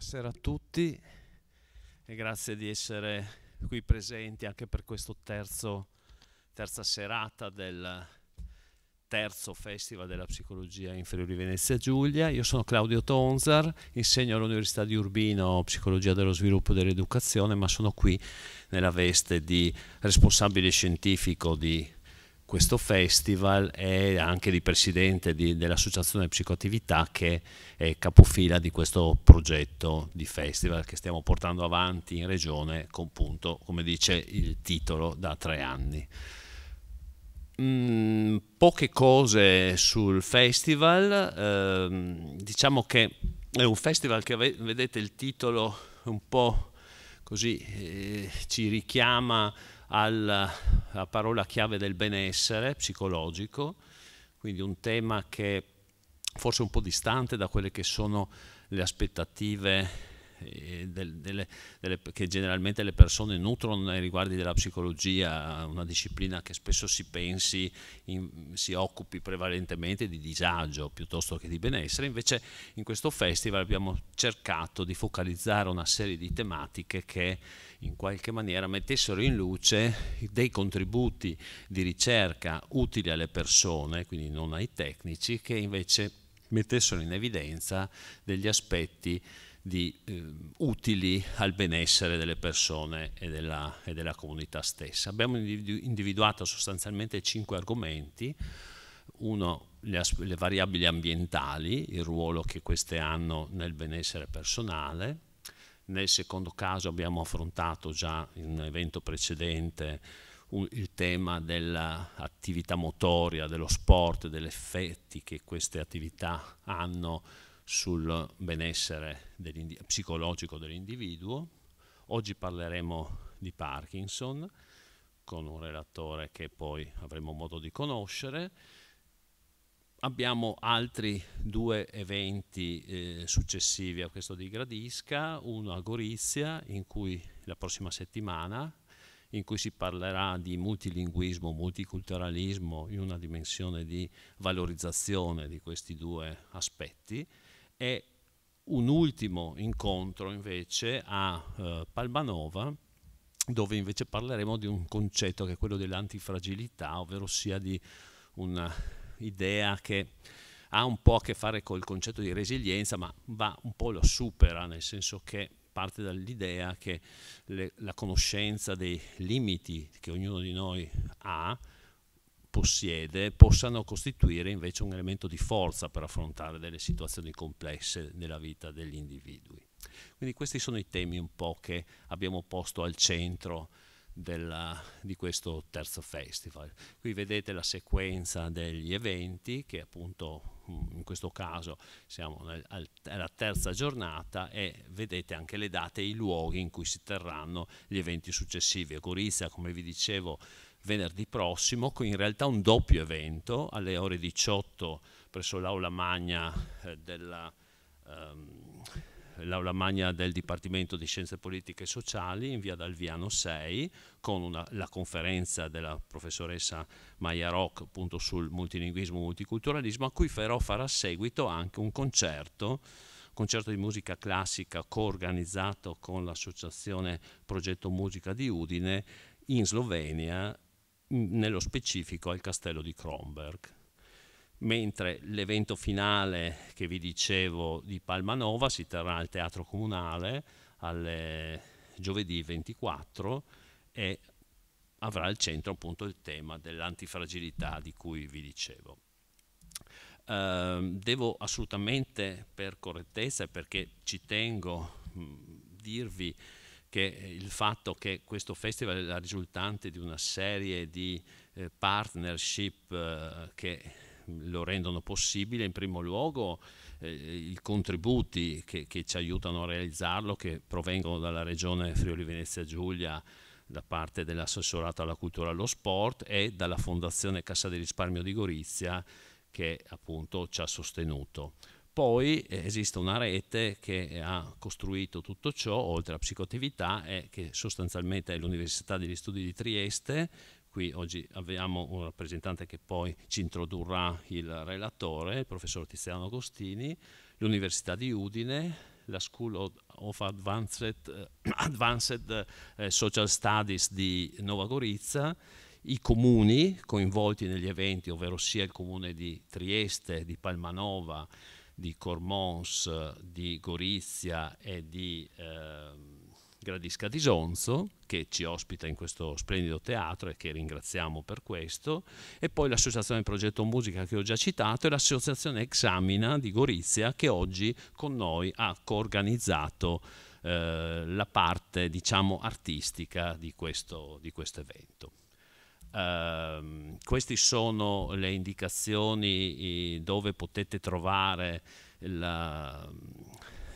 Buonasera a tutti e grazie di essere qui presenti anche per questa terza serata del terzo Festival della Psicologia Inferiore di Venezia Giulia. Io sono Claudio Tonzar, insegno all'Università di Urbino Psicologia dello Sviluppo e dell'Educazione, ma sono qui nella veste di responsabile scientifico di questo festival e anche di presidente dell'associazione psicoattività che è capofila di questo progetto di festival che stiamo portando avanti in regione con punto, come dice il titolo, da tre anni. Mm, poche cose sul festival, ehm, diciamo che è un festival che vedete il titolo un po' così eh, ci richiama alla, parola chiave del benessere psicologico, quindi un tema che forse un po' distante da quelle che sono le aspettative eh, del, delle, delle, che generalmente le persone nutrono nei riguardi della psicologia, una disciplina che spesso si pensi in, si occupi prevalentemente di disagio piuttosto che di benessere, invece in questo festival abbiamo cercato di focalizzare una serie di tematiche che in qualche maniera mettessero in luce dei contributi di ricerca utili alle persone, quindi non ai tecnici, che invece mettessero in evidenza degli aspetti di, eh, utili al benessere delle persone e della, e della comunità stessa. Abbiamo individuato sostanzialmente cinque argomenti. Uno, le, le variabili ambientali, il ruolo che queste hanno nel benessere personale, nel secondo caso abbiamo affrontato già in un evento precedente il tema dell'attività motoria, dello sport, degli effetti che queste attività hanno sul benessere psicologico dell'individuo. Oggi parleremo di Parkinson con un relatore che poi avremo modo di conoscere abbiamo altri due eventi eh, successivi a questo di Gradisca, uno a Gorizia, in cui la prossima settimana, in cui si parlerà di multilinguismo, multiculturalismo in una dimensione di valorizzazione di questi due aspetti e un ultimo incontro invece a eh, Palmanova dove invece parleremo di un concetto che è quello dell'antifragilità, ovvero sia di una idea che ha un po' a che fare col concetto di resilienza, ma va un po' lo supera, nel senso che parte dall'idea che le, la conoscenza dei limiti che ognuno di noi ha, possiede, possano costituire invece un elemento di forza per affrontare delle situazioni complesse nella vita degli individui. Quindi questi sono i temi un po' che abbiamo posto al centro della, di questo terzo festival. Qui vedete la sequenza degli eventi che appunto mm, in questo caso siamo nel, al, alla terza giornata e vedete anche le date e i luoghi in cui si terranno gli eventi successivi. A Gorizia, come vi dicevo, venerdì prossimo, con in realtà un doppio evento alle ore 18 presso l'aula magna eh, della... Um, l'aula magna del Dipartimento di Scienze Politiche e Sociali in via Dalviano 6 con una, la conferenza della professoressa Maia Rock appunto sul multilinguismo e multiculturalismo a cui però farà seguito anche un concerto concerto di musica classica coorganizzato con l'associazione Progetto Musica di Udine in Slovenia, mm, nello specifico al castello di Kronberg mentre l'evento finale che vi dicevo di Palmanova si terrà al Teatro Comunale alle giovedì 24 e avrà al centro appunto il tema dell'antifragilità di cui vi dicevo. Eh, devo assolutamente per correttezza e perché ci tengo mh, dirvi che il fatto che questo festival è la risultante di una serie di eh, partnership eh, che lo rendono possibile in primo luogo eh, i contributi che, che, ci aiutano a realizzarlo, che provengono dalla regione Friuli Venezia Giulia da parte dell'assessorato alla cultura e allo sport e dalla Fondazione Cassa di Risparmio di Gorizia che appunto ci ha sostenuto. Poi eh, esiste una rete che ha costruito tutto ciò, oltre alla psicoattività, che sostanzialmente è l'Università degli Studi di Trieste, qui oggi abbiamo un rappresentante che poi ci introdurrà il relatore, il professor Tiziano Agostini, l'Università di Udine, la School of Advanced, eh, Advanced eh, Social Studies di Nova Gorizia, i comuni coinvolti negli eventi, ovvero sia il comune di Trieste, di Palmanova, di Cormons, di Gorizia e di... Eh, Gradisca di Sonzo, che ci ospita in questo splendido teatro e che ringraziamo per questo, e poi l'associazione Progetto Musica che ho già citato e l'associazione Examina di Gorizia che oggi con noi ha coorganizzato eh, la parte diciamo artistica di questo, di questo evento. Uh, ehm, queste sono le indicazioni eh, dove potete trovare la,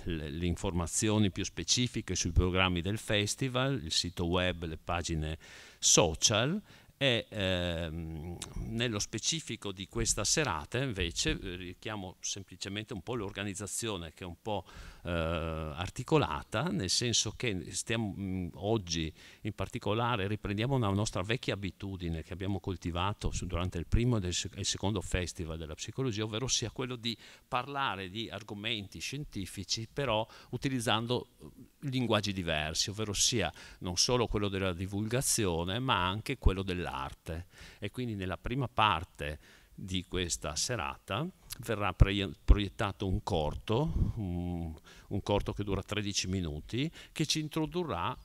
le informazioni più specifiche sui programmi del festival, il sito web, le pagine social e ehm, nello specifico di questa serata invece eh, richiamo semplicemente un po' l'organizzazione che è un po' eh, articolata, nel senso che stiamo, mh, mm, oggi in particolare riprendiamo una nostra vecchia abitudine che abbiamo coltivato su, durante il primo e, il secondo festival della psicologia, ovvero sia quello di parlare di argomenti scientifici però utilizzando eh, linguaggi diversi, ovvero sia non solo quello della divulgazione ma anche quello dell'arte. E quindi nella prima parte di questa serata verrà proiettato un corto, un, un corto che dura 13 minuti, che ci introdurrà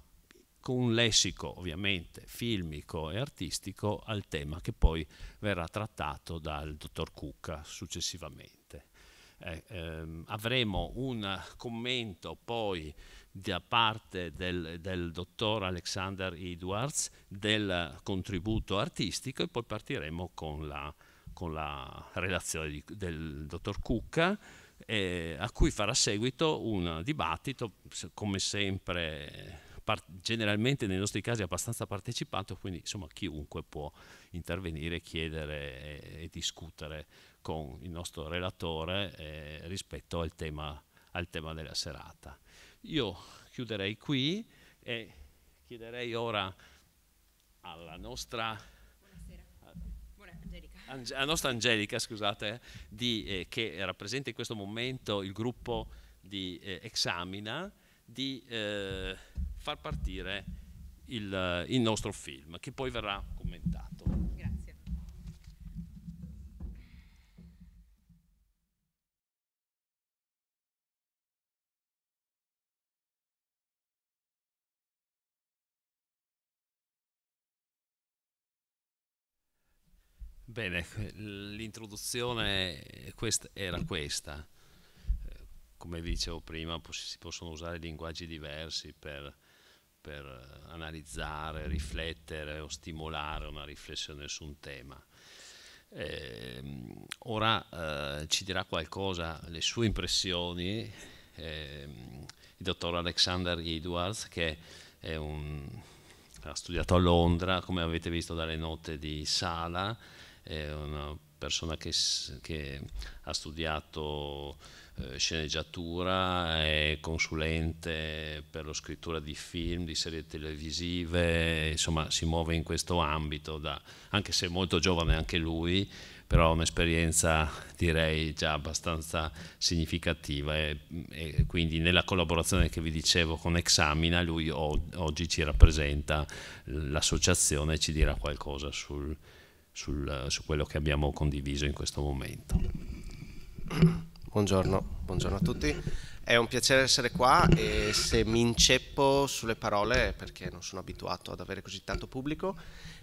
con un lessico ovviamente filmico e artistico al tema che poi verrà trattato dal dottor Cucca successivamente. Eh, ehm, avremo un commento poi da parte del, del, dottor Alexander Edwards del contributo artistico e poi partiremo con la con la relazione di, del dottor Cucca, eh, a cui farà seguito un dibattito, come sempre, generalmente nei nostri casi abbastanza partecipato, quindi insomma chiunque può intervenire, chiedere e, e discutere con il nostro relatore eh, rispetto al tema, al tema della serata. Io chiuderei qui e chiederei ora alla nostra Ange- la nostra Angelica, scusate, di, eh, che rappresenta in questo momento il gruppo di eh, Examina, di eh, far partire il, il nostro film, che poi verrà commentato. Bene, l'introduzione quest era questa. Come dicevo prima, si possono usare linguaggi diversi per, per analizzare, riflettere o stimolare una riflessione su un tema. Eh, ora eh, ci dirà qualcosa, le sue impressioni, eh, il dottor Alexander Edwards che un, ha studiato a Londra, come avete visto dalle note di Sala, è una persona che, che ha studiato eh, sceneggiatura, è consulente per la scrittura di film, di serie televisive, insomma si muove in questo ambito, da, anche se molto giovane anche lui, però ha un'esperienza direi già abbastanza significativa e, e, quindi nella collaborazione che vi dicevo con Examina lui o, oggi ci rappresenta l'associazione e ci dirà qualcosa sul, sul, su quello che abbiamo condiviso in questo momento. Buongiorno, buongiorno a tutti. È un piacere essere qua e se mi inceppo sulle parole perché non sono abituato ad avere così tanto pubblico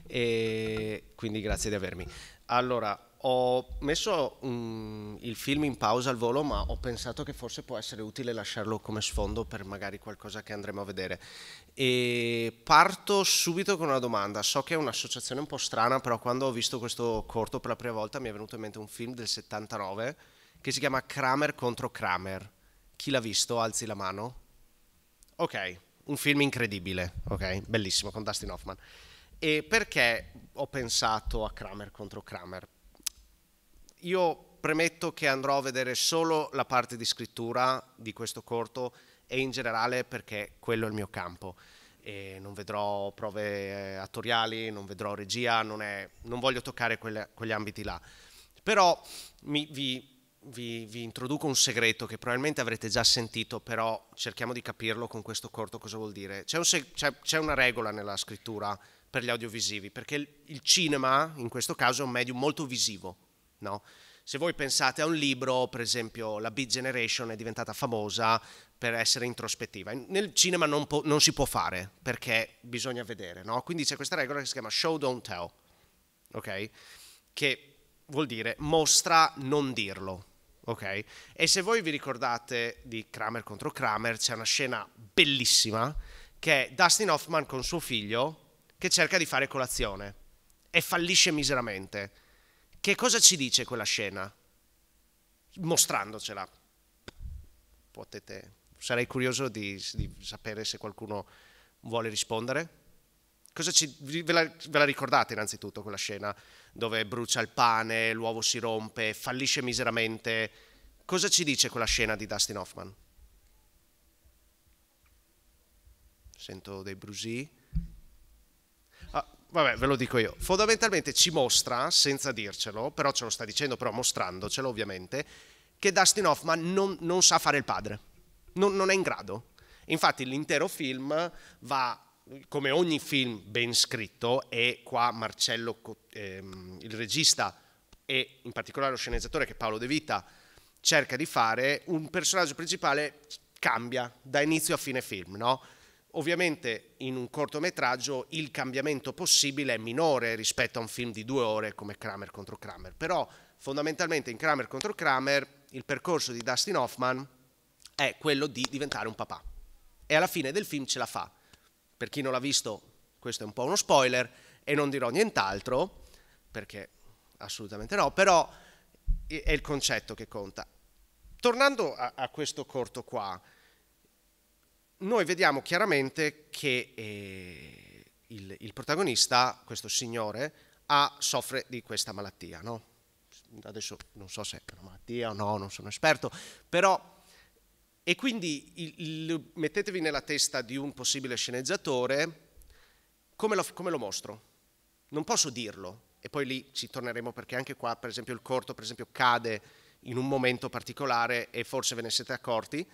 e quindi grazie di avermi. Allora, ho messo um, il film in pausa al volo, ma ho pensato che forse può essere utile lasciarlo come sfondo per magari qualcosa che andremo a vedere. E parto subito con una domanda. So che è un'associazione un po' strana, però quando ho visto questo corto per la prima volta mi è venuto in mente un film del 79 che si chiama Kramer contro Kramer. Chi l'ha visto? Alzi la mano. Ok, un film incredibile, ok, bellissimo, con Dustin Hoffman. E perché ho pensato a Kramer contro Kramer? io premetto che andrò a vedere solo la parte di scrittura di questo corto e in generale perché quello è il mio campo. E non vedrò prove eh, attoriali, non vedrò regia, non, è, non voglio toccare quelle, quegli ambiti là. Però mi, vi, vi, vi, introduco un segreto che probabilmente avrete già sentito, però cerchiamo di capirlo con questo corto cosa vuol dire. C'è, un c'è una regola nella scrittura per gli audiovisivi, perché il cinema in questo caso è un medium molto visivo No? Se voi pensate a un libro, per esempio la Beat Generation è diventata famosa per essere introspettiva. Nel cinema non, po- non si può fare perché bisogna vedere. No? Quindi c'è questa regola che si chiama show don't tell, ok? che vuol dire mostra non dirlo. Okay? E se voi vi ricordate di Kramer contro Kramer, c'è una scena bellissima che è Dustin Hoffman con suo figlio che cerca di fare colazione e fallisce miseramente che cosa ci dice quella scena? Mostrandocela. Potete, sarei curioso di, di sapere se qualcuno vuole rispondere. Cosa Ci, ve, la, ve, la, ricordate innanzitutto quella scena dove brucia il pane, l'uovo si rompe, fallisce miseramente? Cosa ci dice quella scena di Dustin Hoffman? Sento dei brusii vabbè, ve lo dico io. Fondamentalmente ci mostra, senza dircelo, però ce lo sta dicendo, però mostrandocelo ovviamente, che Dustin Hoffman non, non sa fare il padre, non, non è in grado. Infatti l'intero film va come ogni film ben scritto, e qua Marcello, ehm, il regista e in particolare lo sceneggiatore che Paolo De Vita cerca di fare, un personaggio principale cambia da inizio a fine film, no? Ovviamente in un cortometraggio il cambiamento possibile è minore rispetto a un film di due ore come Kramer contro Kramer, però fondamentalmente in Kramer contro Kramer il percorso di Dustin Hoffman è quello di diventare un papà e alla fine del film ce la fa. Per chi non l'ha visto questo è un po' uno spoiler e non dirò nient'altro perché assolutamente no, però è il concetto che conta. Tornando a, a questo corto qua, noi vediamo chiaramente che eh, il, il, protagonista, questo signore, ha, soffre di questa malattia. No? Adesso non so se è una malattia o no, non sono esperto, però... E quindi il, il, mettetevi nella testa di un possibile sceneggiatore, come lo, come lo mostro? Non posso dirlo, e poi lì ci torneremo perché anche qua, per esempio, il corto, per esempio, cade in un momento particolare e forse ve ne siete accorti,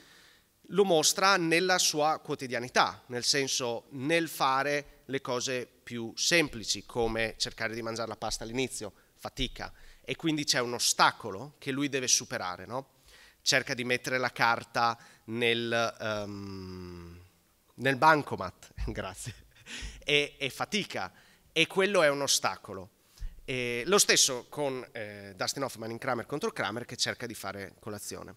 lo mostra nella sua quotidianità, nel senso nel fare le cose più semplici, come cercare di mangiare la pasta all'inizio, fatica, e quindi c'è un ostacolo che lui deve superare, no? cerca di mettere la carta nel, um, nel bancomat, grazie, e, e, fatica, e quello è un ostacolo. E lo stesso con eh, Dustin Hoffman in Kramer contro Kramer che cerca di fare colazione.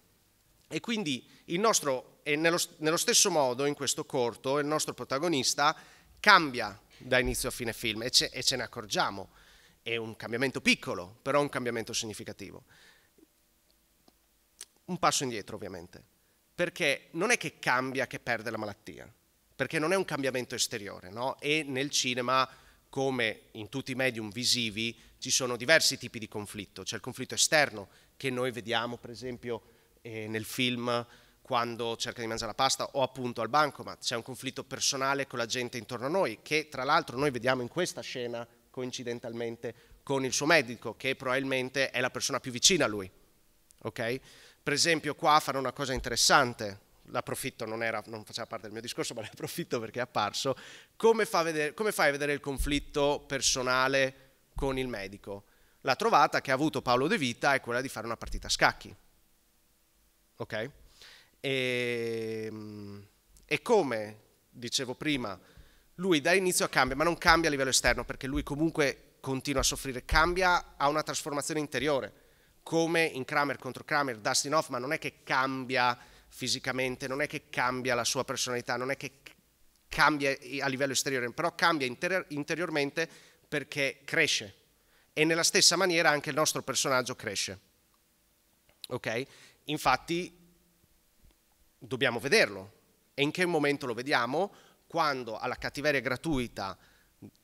E quindi nostro, e nello, nello stesso modo in questo corto il nostro protagonista cambia da inizio a fine film e ce, e ce ne accorgiamo. È un cambiamento piccolo, però un cambiamento significativo. Un passo indietro ovviamente, perché non è che cambia che perde la malattia, perché non è un cambiamento esteriore, no? E nel cinema, come in tutti i medium visivi, ci sono diversi tipi di conflitto. C'è il conflitto esterno, che noi vediamo per esempio eh, nel film quando cerca di mangiare la pasta o appunto al bancomat, c'è un conflitto personale con la gente intorno a noi che tra l'altro noi vediamo in questa scena coincidentalmente con il suo medico che probabilmente è la persona più vicina a lui. Okay? Per esempio qua fanno una cosa interessante, l'approfitto, non, era, non faceva parte del mio discorso ma l'approfitto perché è apparso, come, fa vedere, come fai a vedere il conflitto personale con il medico? La trovata che ha avuto Paolo De Vita è quella di fare una partita a scacchi ok? E, ehm, e come dicevo prima, lui da inizio cambia, ma non cambia a livello esterno perché lui comunque continua a soffrire, cambia a una trasformazione interiore, come in Kramer contro Kramer, Dustin Hoffman non è che cambia fisicamente, non è che cambia la sua personalità, non è che cambia a livello esteriore, però cambia interi interiormente perché cresce e nella stessa maniera anche il nostro personaggio cresce. Ok? Infatti dobbiamo vederlo. E in che momento lo vediamo? Quando alla cattiveria gratuita,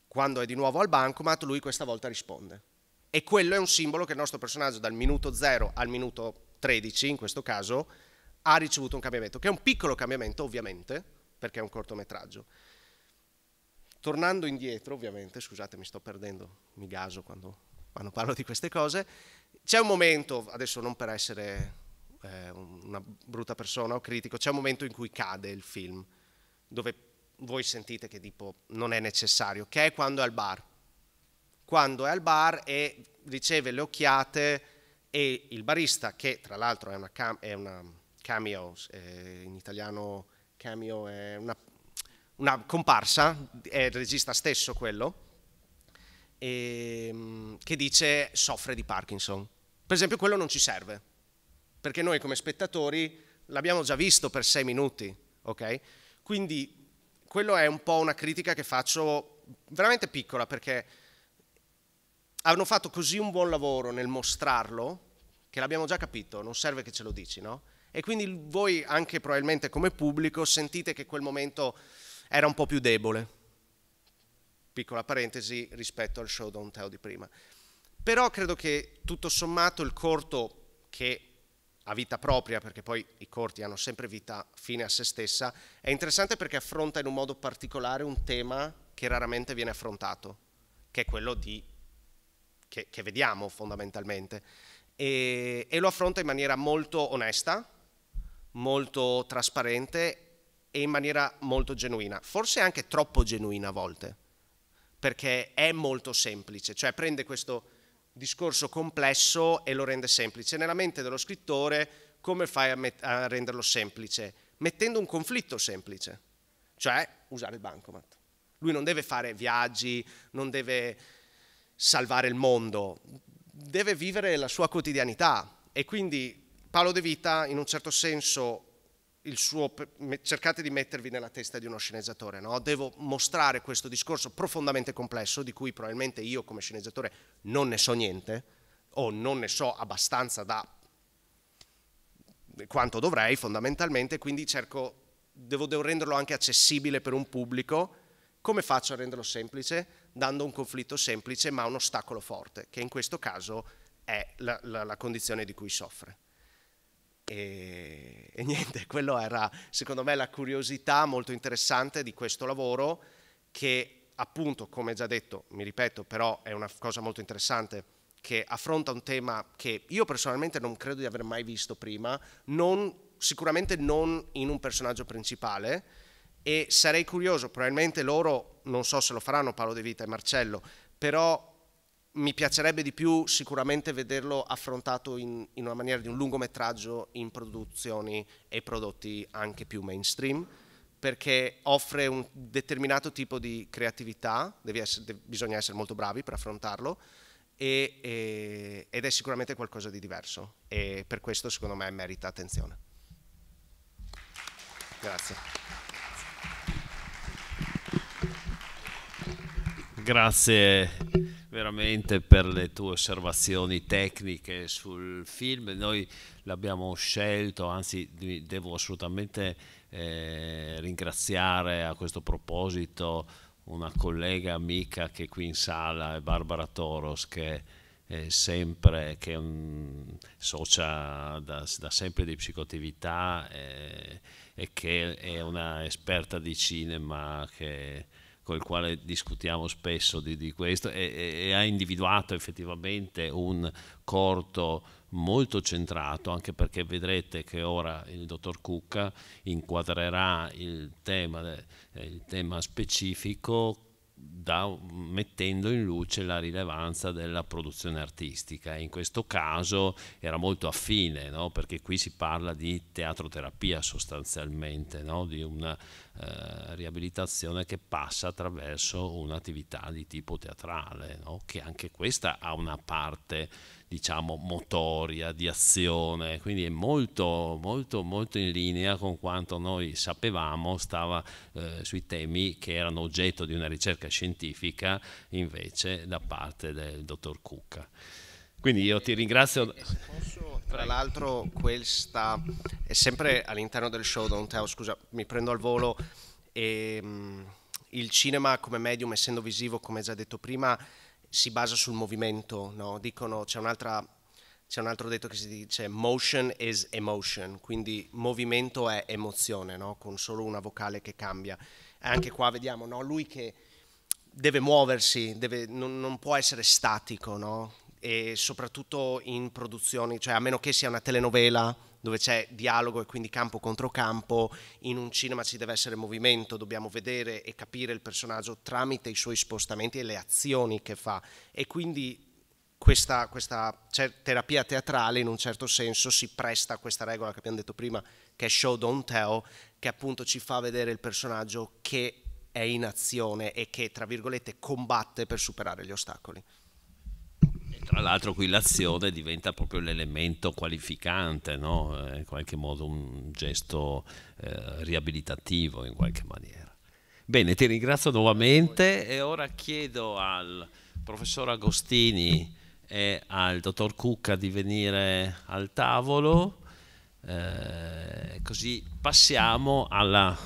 quando è di nuovo al bancomat, lui questa volta risponde. E quello è un simbolo che il nostro personaggio dal minuto 0 al minuto 13, in questo caso, ha ricevuto un cambiamento, che è un piccolo cambiamento ovviamente, perché è un cortometraggio. Tornando indietro, ovviamente, scusate mi sto perdendo, mi gaso quando, quando parlo di queste cose, c'è un momento, adesso non per essere eh, una brutta persona o critico, c'è un momento in cui cade il film, dove voi sentite che tipo non è necessario, che è quando è al bar. Quando è al bar e riceve le occhiate e il barista, che tra l'altro è una, cam- è una cameo, eh, in italiano cameo è una, una comparsa, è il regista stesso quello, e, ehm, che dice soffre di Parkinson. Per esempio quello non ci serve, perché noi come spettatori l'abbiamo già visto per sei minuti, ok? Quindi quello è un po' una critica che faccio veramente piccola perché hanno fatto così un buon lavoro nel mostrarlo che l'abbiamo già capito, non serve che ce lo dici, no? E quindi voi anche probabilmente come pubblico sentite che quel momento era un po' più debole. Piccola parentesi rispetto al show Don't Tell di prima. Però credo che tutto sommato il corto che a vita propria, perché poi i corti hanno sempre vita fine a se stessa, è interessante perché affronta in un modo particolare un tema che raramente viene affrontato, che è quello di, che, che vediamo fondamentalmente, e, e lo affronta in maniera molto onesta, molto trasparente e in maniera molto genuina, forse anche troppo genuina a volte, perché è molto semplice, cioè prende questo discorso complesso e lo rende semplice. Nella mente dello scrittore come fai a, a renderlo semplice? Mettendo un conflitto semplice, cioè usare il bancomat. Lui non deve fare viaggi, non deve salvare il mondo, deve vivere la sua quotidianità e quindi Paolo De Vita in un certo senso suo, cercate di mettervi nella testa di uno sceneggiatore, no? devo mostrare questo discorso profondamente complesso di cui probabilmente io come sceneggiatore non ne so niente o non ne so abbastanza da quanto dovrei fondamentalmente, quindi cerco, devo, devo renderlo anche accessibile per un pubblico. Come faccio a renderlo semplice? Dando un conflitto semplice ma un ostacolo forte, che in questo caso è la, la, la condizione di cui soffre. E, e niente, quello era secondo me la curiosità molto interessante di questo lavoro che appunto, come già detto, mi ripeto, però è una cosa molto interessante che affronta un tema che io personalmente non credo di aver mai visto prima, non, sicuramente non in un personaggio principale e sarei curioso, probabilmente loro, non so se lo faranno Paolo De Vita e Marcello, però mi piacerebbe di più sicuramente vederlo affrontato in, in, una maniera di un lungometraggio in produzioni e prodotti anche più mainstream perché offre un determinato tipo di creatività, essere, bisogna essere molto bravi per affrontarlo, e, e, ed è sicuramente qualcosa di diverso e per questo secondo me merita attenzione. Grazie. Grazie veramente per le tue osservazioni tecniche sul film. Noi l'abbiamo scelto, anzi devo assolutamente eh, ringraziare a questo proposito una collega amica che qui in sala è Barbara Toros che è sempre che è un, socia da, da, sempre di psicoattività eh, e che è una esperta di cinema che con il quale discutiamo spesso di, di questo e, e, ha individuato effettivamente un corto molto centrato, anche perché vedrete che ora il dottor Cucca inquadrerà il tema, eh, il tema specifico da, mettendo in luce la rilevanza della produzione artistica. e In questo caso era molto affine, no? perché qui si parla di teatroterapia sostanzialmente, no? di una eh, riabilitazione che passa attraverso un'attività di tipo teatrale, no? che anche questa ha una parte diciamo motoria, di azione, quindi è molto, molto, molto in linea con quanto noi sapevamo stava eh, sui temi che erano oggetto di una ricerca scientifica invece da parte del dottor Cucca. Quindi io ti ringrazio. tra l'altro questa è sempre all'interno del show Don't tell, scusa, mi prendo al volo. E, ehm, mh, il cinema come medium, essendo visivo, come già detto prima, si basa sul movimento, no? Dicono, c'è, c'è un altro detto che si dice cioè, motion is emotion, quindi movimento è emozione, no? Con solo una vocale che cambia. Anche qua vediamo, no? Lui che deve muoversi, deve, non, non, può essere statico, no? E soprattutto in produzioni, cioè a meno che sia una telenovela, dove c'è dialogo e quindi campo contro campo, in un cinema ci deve essere movimento, dobbiamo vedere e capire il personaggio tramite i suoi spostamenti e le azioni che fa e quindi questa, questa terapia teatrale in un certo senso si presta a questa regola che abbiamo detto prima che è show don't tell, che appunto ci fa vedere il personaggio che è in azione e che tra virgolette combatte per superare gli ostacoli tra l'altro qui l'azione diventa proprio l'elemento qualificante, no? Eh, in qualche modo un gesto eh, riabilitativo in qualche maniera. Bene, ti ringrazio nuovamente e ora chiedo al professor Agostini e al dottor Cucca di venire al tavolo, eh, così passiamo alla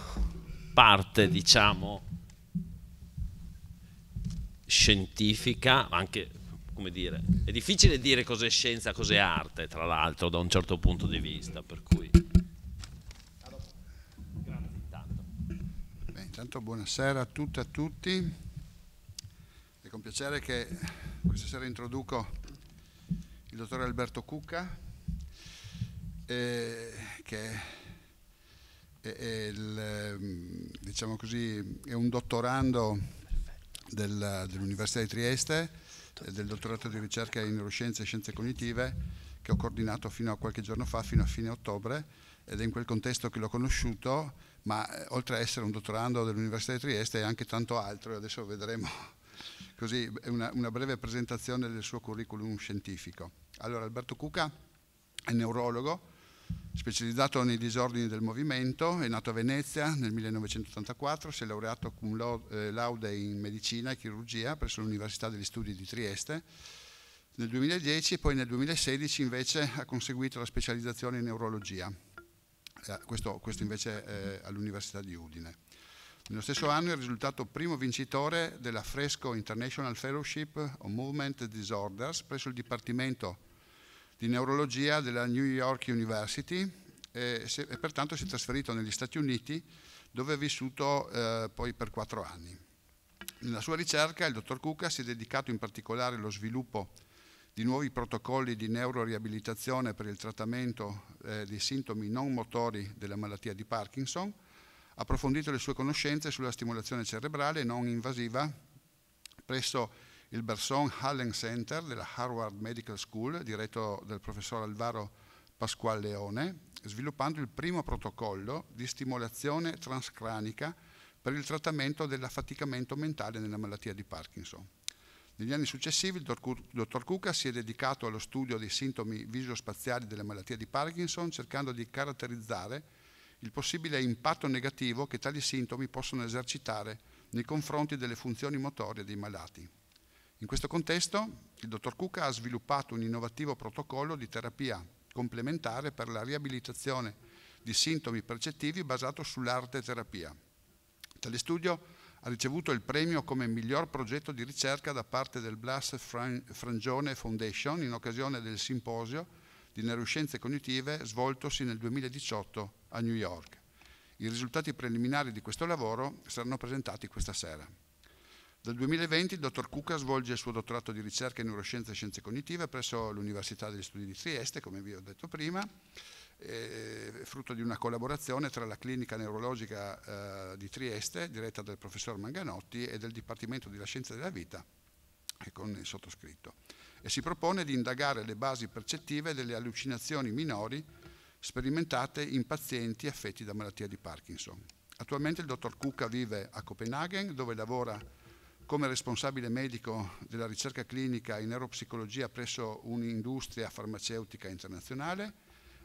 parte, diciamo, scientifica, anche come dire, è difficile dire cos'è scienza, cos'è arte, tra l'altro, da un certo punto di vista, per cui... Beh, intanto buonasera a tutte e a tutti, è con piacere che questa sera introduco il dottore Alberto Cucca, eh, che è, è, il, ehm, diciamo così, è un dottorando dell'Università di Trieste, Certo. del dottorato di ricerca in neuroscienze e scienze cognitive che ho coordinato fino a qualche giorno fa, fino a fine ottobre, ed è in quel contesto che l'ho conosciuto, ma eh, oltre a essere un dottorando dell'Università di Trieste è anche tanto altro e adesso vedremo così una, una breve presentazione del suo curriculum scientifico. Allora, Alberto Cuca è neurologo, Specializzato nei disordini del movimento, è nato a Venezia nel 1984, si è laureato cum eh, laude in medicina e chirurgia presso l'Università degli Studi di Trieste nel 2010 e poi nel 2016 invece ha conseguito la specializzazione in neurologia, eh, questo, questo invece all'Università di Udine. Nello stesso anno è risultato primo vincitore della Fresco International Fellowship on Movement Disorders presso il Dipartimento di neurologia della New York University e, se, e pertanto si è trasferito negli Stati Uniti dove ha vissuto eh, poi per quattro anni. Nella sua ricerca il dottor Cuca si è dedicato in particolare allo sviluppo di nuovi protocolli di neuroriabilitazione per il trattamento eh, dei sintomi non motori della malattia di Parkinson, ha approfondito le sue conoscenze sulla stimolazione cerebrale non invasiva presso il Berson Hallen Center della Harvard Medical School, diretto dal professor Alvaro Pasquale Leone, sviluppando il primo protocollo di stimolazione transcranica per il trattamento dell'affaticamento mentale nella malattia di Parkinson. Negli anni successivi il dottor Cuca si è dedicato allo studio dei sintomi visio-spaziali della malattia di Parkinson cercando di caratterizzare il possibile impatto negativo che tali sintomi possono esercitare nei confronti delle funzioni motorie dei malati. In questo contesto il dottor Cuca ha sviluppato un innovativo protocollo di terapia complementare per la riabilitazione di sintomi percettivi basato sull'arte terapia. Tale studio ha ricevuto il premio come miglior progetto di ricerca da parte del Blas Frangione Foundation in occasione del simposio di neuroscienze cognitive svoltosi nel 2018 a New York. I risultati preliminari di questo lavoro saranno presentati questa sera. Dal 2020 il dottor Cuca svolge il suo dottorato di ricerca in neuroscienze e scienze cognitive presso l'Università degli Studi di Trieste, come vi ho detto prima, eh, frutto di una collaborazione tra la clinica neurologica eh, di Trieste, diretta dal professor Manganotti, e del Dipartimento della Scienza della Vita, eh, con il sottoscritto. E si propone di indagare le basi percettive delle allucinazioni minori sperimentate in pazienti affetti da malattia di Parkinson. Attualmente il dottor Cuca vive a Copenaghen, dove lavora come responsabile medico della ricerca clinica in neuropsicologia presso un'industria farmaceutica internazionale,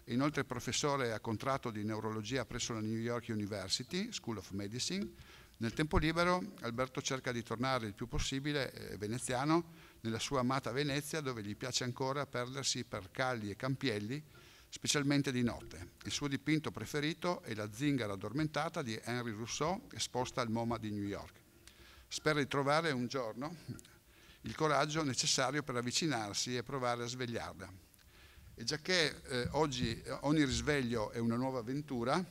è inoltre professore a contratto di neurologia presso la New York University School of Medicine. Nel tempo libero Alberto cerca di tornare il più possibile eh, veneziano nella sua amata Venezia dove gli piace ancora perdersi per calli e campielli, specialmente di notte. Il suo dipinto preferito è La zingara addormentata di Henri Rousseau esposta al MoMA di New York. Spera di trovare un giorno il coraggio necessario per avvicinarsi e provare a svegliarla. E già che eh, oggi eh, ogni risveglio è una nuova avventura,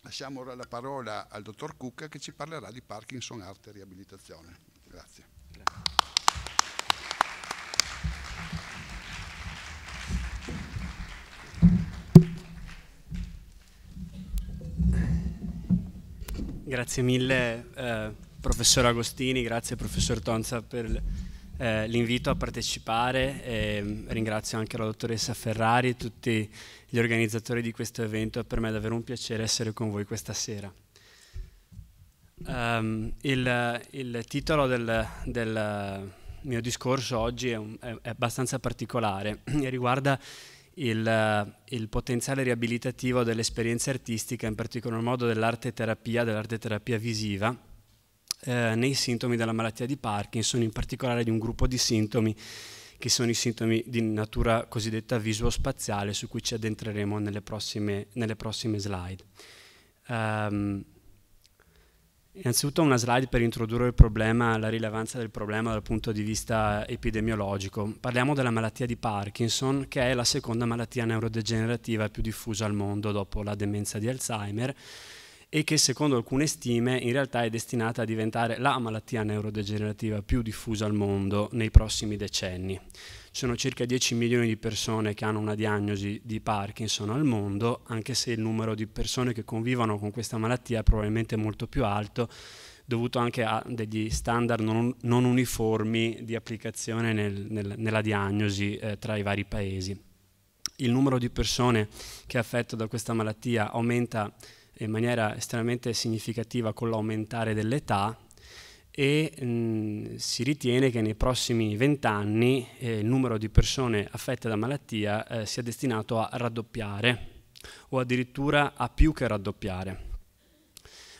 lasciamo ora la parola al dottor Cucca che ci parlerà di Parkinson Arte e Riabilitazione. Grazie. Grazie. Grazie mille eh, professor Agostini, grazie professor Tonza per eh, l'invito a partecipare. E mm, ringrazio anche la dottoressa Ferrari e tutti gli organizzatori di questo evento. Per me è davvero un piacere essere con voi questa sera. Um, il, il, titolo del, del, mio discorso oggi è, un, è abbastanza particolare e riguarda il, il, potenziale riabilitativo dell'esperienza artistica, in particolar modo dell'arte terapia, dell'arte terapia visiva, eh, nei sintomi della malattia di Parkinson, in particolare di un gruppo di sintomi che sono i sintomi di natura cosiddetta visuo-spaziale, su cui ci addentreremo nelle prossime, nelle prossime slide. Um, innanzitutto una slide per introdurre il problema, la rilevanza del problema dal punto di vista epidemiologico. Parliamo della malattia di Parkinson, che è la seconda malattia neurodegenerativa più diffusa al mondo dopo la demenza di Alzheimer e che secondo alcune stime in realtà è destinata a diventare la malattia neurodegenerativa più diffusa al mondo nei prossimi decenni. sono circa 10 milioni di persone che hanno una diagnosi di Parkinson al mondo, anche se il numero di persone che convivono con questa malattia è probabilmente molto più alto, dovuto anche a degli standard non, non uniformi di applicazione nel, nel, nella diagnosi eh, tra i vari paesi. Il numero di persone che è affetto da questa malattia aumenta in maniera estremamente significativa con l'aumentare dell'età e mh, si ritiene che nei prossimi vent'anni eh, il numero di persone affette da malattia eh, sia destinato a raddoppiare o addirittura a più che raddoppiare.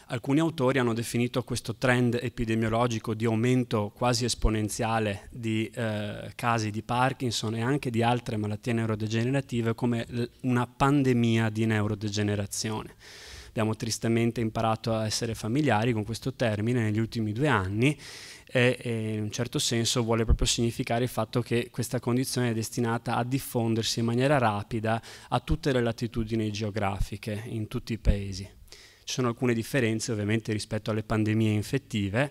Alcuni autori hanno definito questo trend epidemiologico di aumento quasi esponenziale di eh, casi di Parkinson e anche di altre malattie neurodegenerative come una pandemia di neurodegenerazione abbiamo tristemente imparato a essere familiari con questo termine negli ultimi due anni e, e in un certo senso vuole proprio significare il fatto che questa condizione è destinata a diffondersi in maniera rapida a tutte le latitudini geografiche in tutti i paesi. Ci sono alcune differenze ovviamente rispetto alle pandemie infettive,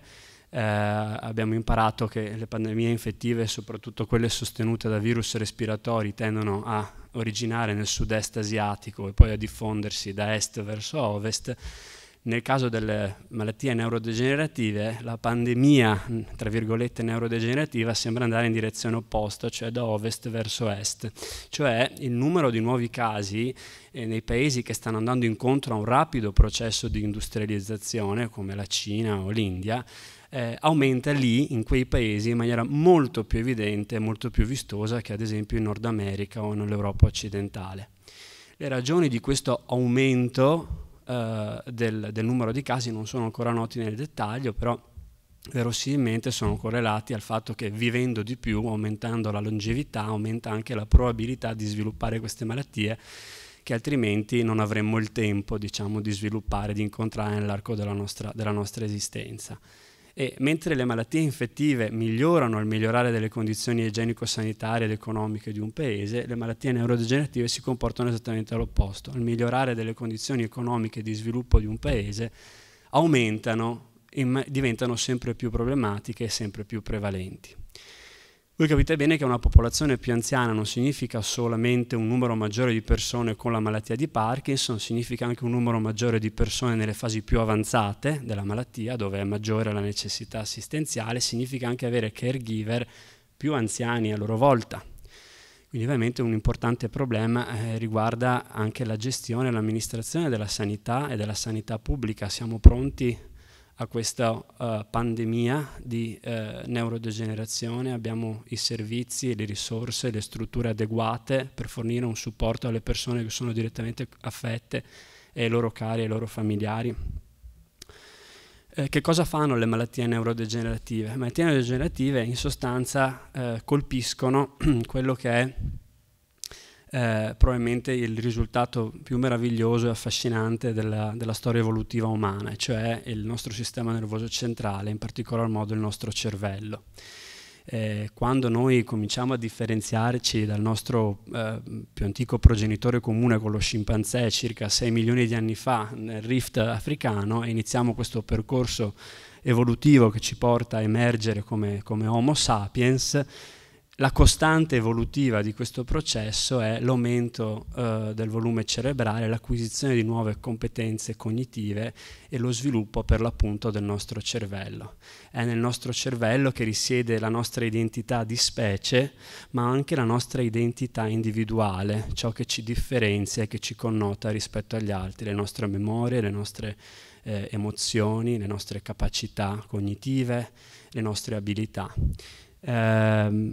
eh, abbiamo imparato che le pandemie infettive, soprattutto quelle sostenute da virus respiratori, tendono a originare nel sud-est asiatico e poi a diffondersi da est verso ovest, nel caso delle malattie neurodegenerative, la pandemia, tra virgolette, neurodegenerativa sembra andare in direzione opposta, cioè da ovest verso est. Cioè il numero di nuovi casi eh, nei paesi che stanno andando incontro a un rapido processo di industrializzazione, come la Cina o l'India, eh, aumenta lì, in quei paesi, in maniera molto più evidente e molto più vistosa che ad esempio in Nord America o nell'Europa occidentale. Le ragioni di questo aumento eh, del, del numero di casi non sono ancora noti nel dettaglio, però verosimilmente sono correlati al fatto che vivendo di più, aumentando la longevità, aumenta anche la probabilità di sviluppare queste malattie che altrimenti non avremmo il tempo diciamo, di sviluppare, di incontrare nell'arco della, della nostra, esistenza. E mentre le malattie infettive migliorano al migliorare delle condizioni igienico-sanitarie ed economiche di un paese, le malattie neurodegenerative si comportano esattamente all'opposto. Al migliorare delle condizioni economiche di sviluppo di un paese aumentano e diventano sempre più problematiche e sempre più prevalenti. Voi capite bene che una popolazione più anziana non significa solamente un numero maggiore di persone con la malattia di Parkinson, significa anche un numero maggiore di persone nelle fasi più avanzate della malattia, dove è maggiore la necessità assistenziale, significa anche avere caregiver più anziani a loro volta. Quindi ovviamente un importante problema eh, riguarda anche la gestione e l'amministrazione della sanità e della sanità pubblica. Siamo pronti a questa uh, pandemia di uh, neurodegenerazione, abbiamo i servizi, le risorse, le strutture adeguate per fornire un supporto alle persone che sono direttamente affette e ai loro cari e ai loro familiari. Eh, che cosa fanno le malattie neurodegenerative? Le malattie neurodegenerative in sostanza eh, colpiscono quello che è eh, probabilmente il risultato più meraviglioso e affascinante della, della storia evolutiva umana, cioè il nostro sistema nervoso centrale, in particolar modo il nostro cervello. Eh, quando noi cominciamo a differenziarci dal nostro eh, più antico progenitore comune con lo scimpanzé circa 6 milioni di anni fa nel rift africano e iniziamo questo percorso evolutivo che ci porta a emergere come, come Homo sapiens, la costante evolutiva di questo processo è l'aumento eh, del volume cerebrale, l'acquisizione di nuove competenze cognitive e lo sviluppo per l'appunto del nostro cervello. È nel nostro cervello che risiede la nostra identità di specie, ma anche la nostra identità individuale, ciò che ci differenzia e che ci connota rispetto agli altri, le nostre memorie, le nostre eh, emozioni, le nostre capacità cognitive, le nostre abilità. Eh,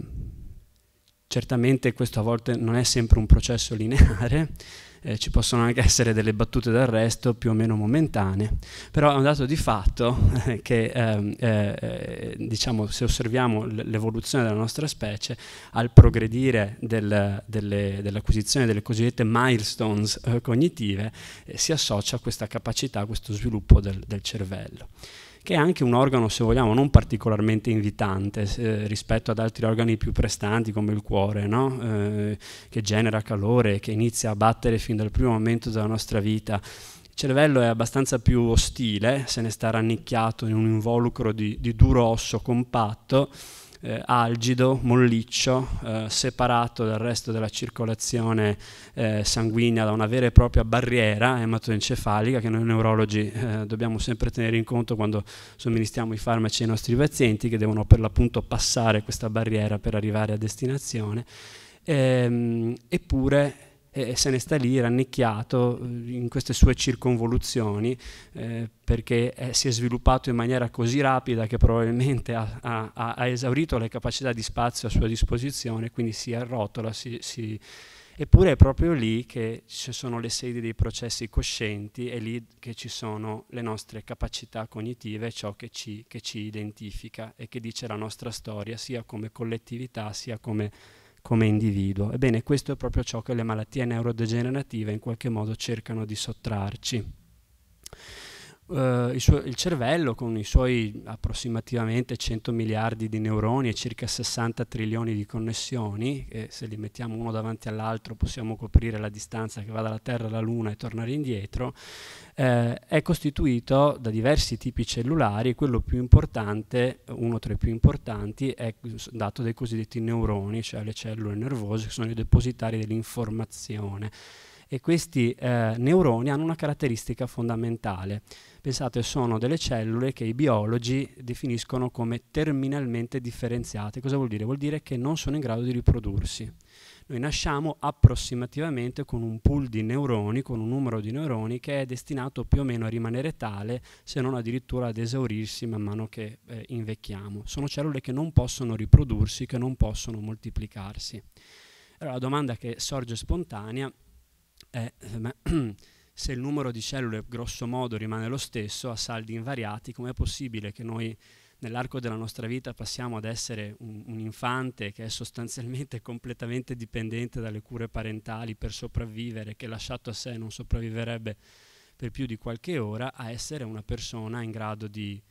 certamente questo a volte non è sempre un processo lineare, eh, ci possono anche essere delle battute d'arresto più o meno momentanee, però è un dato di fatto ehm, eh, che eh, diciamo, se osserviamo l'evoluzione della nostra specie, al progredire del, dell'acquisizione delle cosiddette milestones eh, cognitive, eh, si associa questa capacità, questo sviluppo del, del cervello che è anche un organo, se vogliamo, non particolarmente invitante se, rispetto ad altri organi più prestanti come il cuore, no? eh, che genera calore, che inizia a battere fin dal primo momento della nostra vita. Il cervello è abbastanza più ostile, se ne sta rannicchiato in un involucro di, di duro osso compatto eh, algido, molliccio, eh, separato dal resto della circolazione eh, sanguigna da una vera e propria barriera ematoencefalica che noi neurologi eh, dobbiamo sempre tenere in conto quando somministriamo i farmaci ai nostri pazienti che devono per l'appunto passare questa barriera per arrivare a destinazione. Ehm, eppure e, se ne sta lì rannicchiato eh, in queste sue circonvoluzioni eh, perché è, eh, si è sviluppato in maniera così rapida che probabilmente ha, ha, ha, esaurito le capacità di spazio a sua disposizione, quindi si arrotola, si, si Eppure è proprio lì che ci sono le sedi dei processi coscienti, è lì che ci sono le nostre capacità cognitive, ciò che ci, che ci identifica e che dice la nostra storia, sia come collettività, sia come come individuo. Ebbene, questo è proprio ciò che le malattie neurodegenerative in qualche modo cercano di sottrarci. Uh, eh, il, suo, il, cervello con i suoi approssimativamente 100 miliardi di neuroni e circa 60 trilioni di connessioni, che se li mettiamo uno davanti all'altro possiamo coprire la distanza che va dalla Terra alla Luna e tornare indietro, eh, è costituito da diversi tipi cellulari, quello più importante, uno tra i più importanti, è dato dai cosiddetti neuroni, cioè le cellule nervose che sono i depositari dell'informazione e questi eh, neuroni hanno una caratteristica fondamentale. Pensate, sono delle cellule che i biologi definiscono come terminalmente differenziate. Cosa vuol dire? Vuol dire che non sono in grado di riprodursi. Noi nasciamo approssimativamente con un pool di neuroni, con un numero di neuroni che è destinato più o meno a rimanere tale, se non addirittura ad esaurirsi man mano che eh, invecchiamo. Sono cellule che non possono riprodursi, che non possono moltiplicarsi. Allora, la domanda che sorge spontanea eh, eh, ma, se il numero di cellule grosso modo rimane lo stesso, a saldi invariati, com'è possibile che noi nell'arco della nostra vita passiamo ad essere un, un, infante che è sostanzialmente completamente dipendente dalle cure parentali per sopravvivere, che lasciato a sé non sopravviverebbe per più di qualche ora, a essere una persona in grado di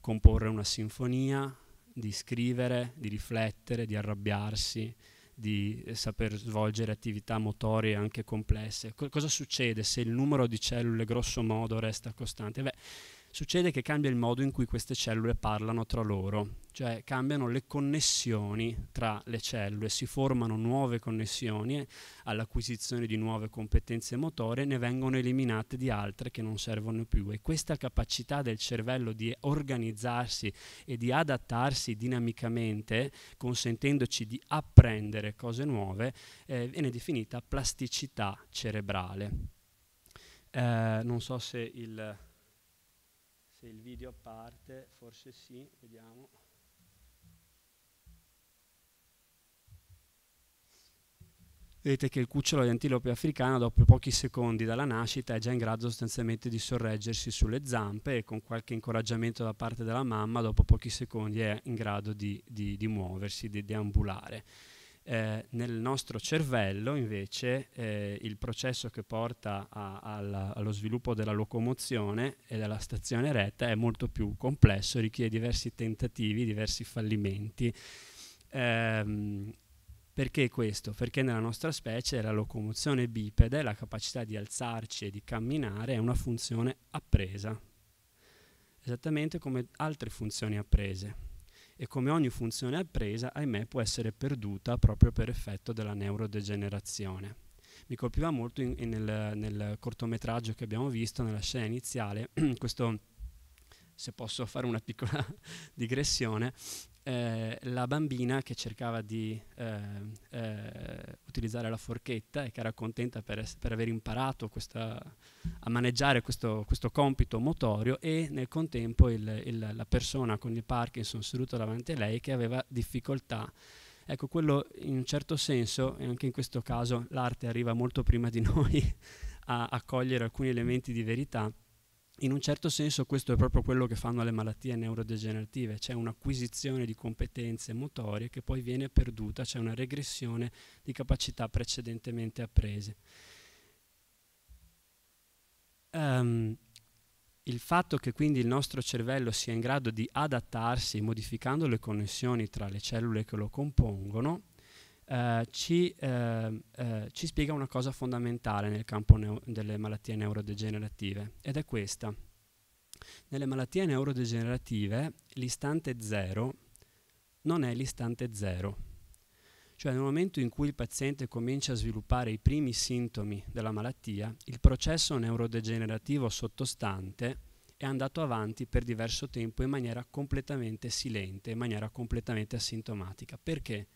comporre una sinfonia, di scrivere, di riflettere, di arrabbiarsi, di saper svolgere attività motorie anche complesse. Co cosa succede se il numero di cellule grosso modo resta costante? Beh, succede che cambia il modo in cui queste cellule parlano tra loro, cioè cambiano le connessioni tra le cellule, si formano nuove connessioni all'acquisizione di nuove competenze motorie, ne vengono eliminate di altre che non servono più e questa capacità del cervello di organizzarsi e di adattarsi dinamicamente, consentendoci di apprendere cose nuove, eh, viene definita plasticità cerebrale. Eh, non so se il se il video parte, forse sì, vediamo. Vedete che il cucciolo di antilope africana dopo pochi secondi dalla nascita è già in grado sostanzialmente di sorreggersi sulle zampe e con qualche incoraggiamento da parte della mamma dopo pochi secondi è in grado di, di, di muoversi, di deambulare. Eh, nel nostro cervello invece eh, il processo che porta a, alla, allo sviluppo della locomozione e della stazione retta è molto più complesso, richiede diversi tentativi, diversi fallimenti. Eh, perché questo? Perché nella nostra specie la locomozione bipede, la capacità di alzarci e di camminare, è una funzione appresa, esattamente come altre funzioni apprese e come ogni funzione appresa, ahimè, può essere perduta proprio per effetto della neurodegenerazione. Mi colpiva molto in, in nel, nel, cortometraggio che abbiamo visto, nella scena iniziale, questo, se posso fare una piccola digressione, eh, la bambina che cercava di eh, eh, utilizzare la forchetta e che era contenta per, per aver imparato questa, a maneggiare questo, questo, compito motorio e nel contempo il, il, la persona con il Parkinson seduta davanti a lei che aveva difficoltà Ecco, quello in un certo senso, e anche in questo caso l'arte arriva molto prima di noi a, a cogliere alcuni elementi di verità, in un certo senso questo è proprio quello che fanno le malattie neurodegenerative, c'è un'acquisizione di competenze motorie che poi viene perduta, c'è una regressione di capacità precedentemente apprese. Um, il fatto che quindi il nostro cervello sia in grado di adattarsi modificando le connessioni tra le cellule che lo compongono eh, ci, ehm, eh, ci, spiega una cosa fondamentale nel campo delle malattie neurodegenerative ed è questa. Nelle malattie neurodegenerative l'istante zero non è l'istante zero. Cioè nel momento in cui il paziente comincia a sviluppare i primi sintomi della malattia, il processo neurodegenerativo sottostante è andato avanti per diverso tempo in maniera completamente silente, in maniera completamente asintomatica. Perché?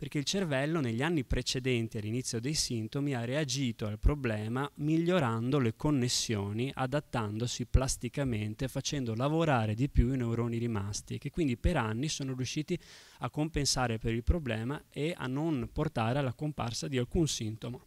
perché il cervello negli anni precedenti all'inizio dei sintomi ha reagito al problema migliorando le connessioni, adattandosi plasticamente, facendo lavorare di più i neuroni rimasti, che quindi per anni sono riusciti a compensare per il problema e a non portare alla comparsa di alcun sintomo.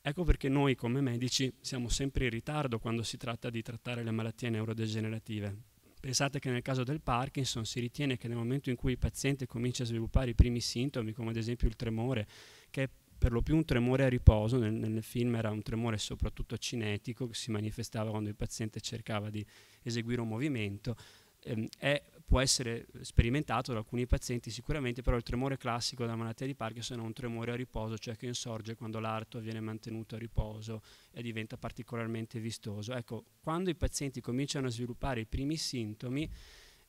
Ecco perché noi come medici siamo sempre in ritardo quando si tratta di trattare le malattie neurodegenerative Pensate che nel caso del Parkinson si ritiene che nel momento in cui il paziente comincia a sviluppare i primi sintomi, come ad esempio il tremore, che è per lo più un tremore a riposo, nel, nel, film era un tremore soprattutto cinetico che si manifestava quando il paziente cercava di eseguire un movimento, ehm, è può essere sperimentato da alcuni pazienti sicuramente, però il tremore classico della malattia di Parkinson è un tremore a riposo, cioè che insorge quando l'arto viene mantenuto a riposo e diventa particolarmente vistoso. Ecco, quando i pazienti cominciano a sviluppare i primi sintomi,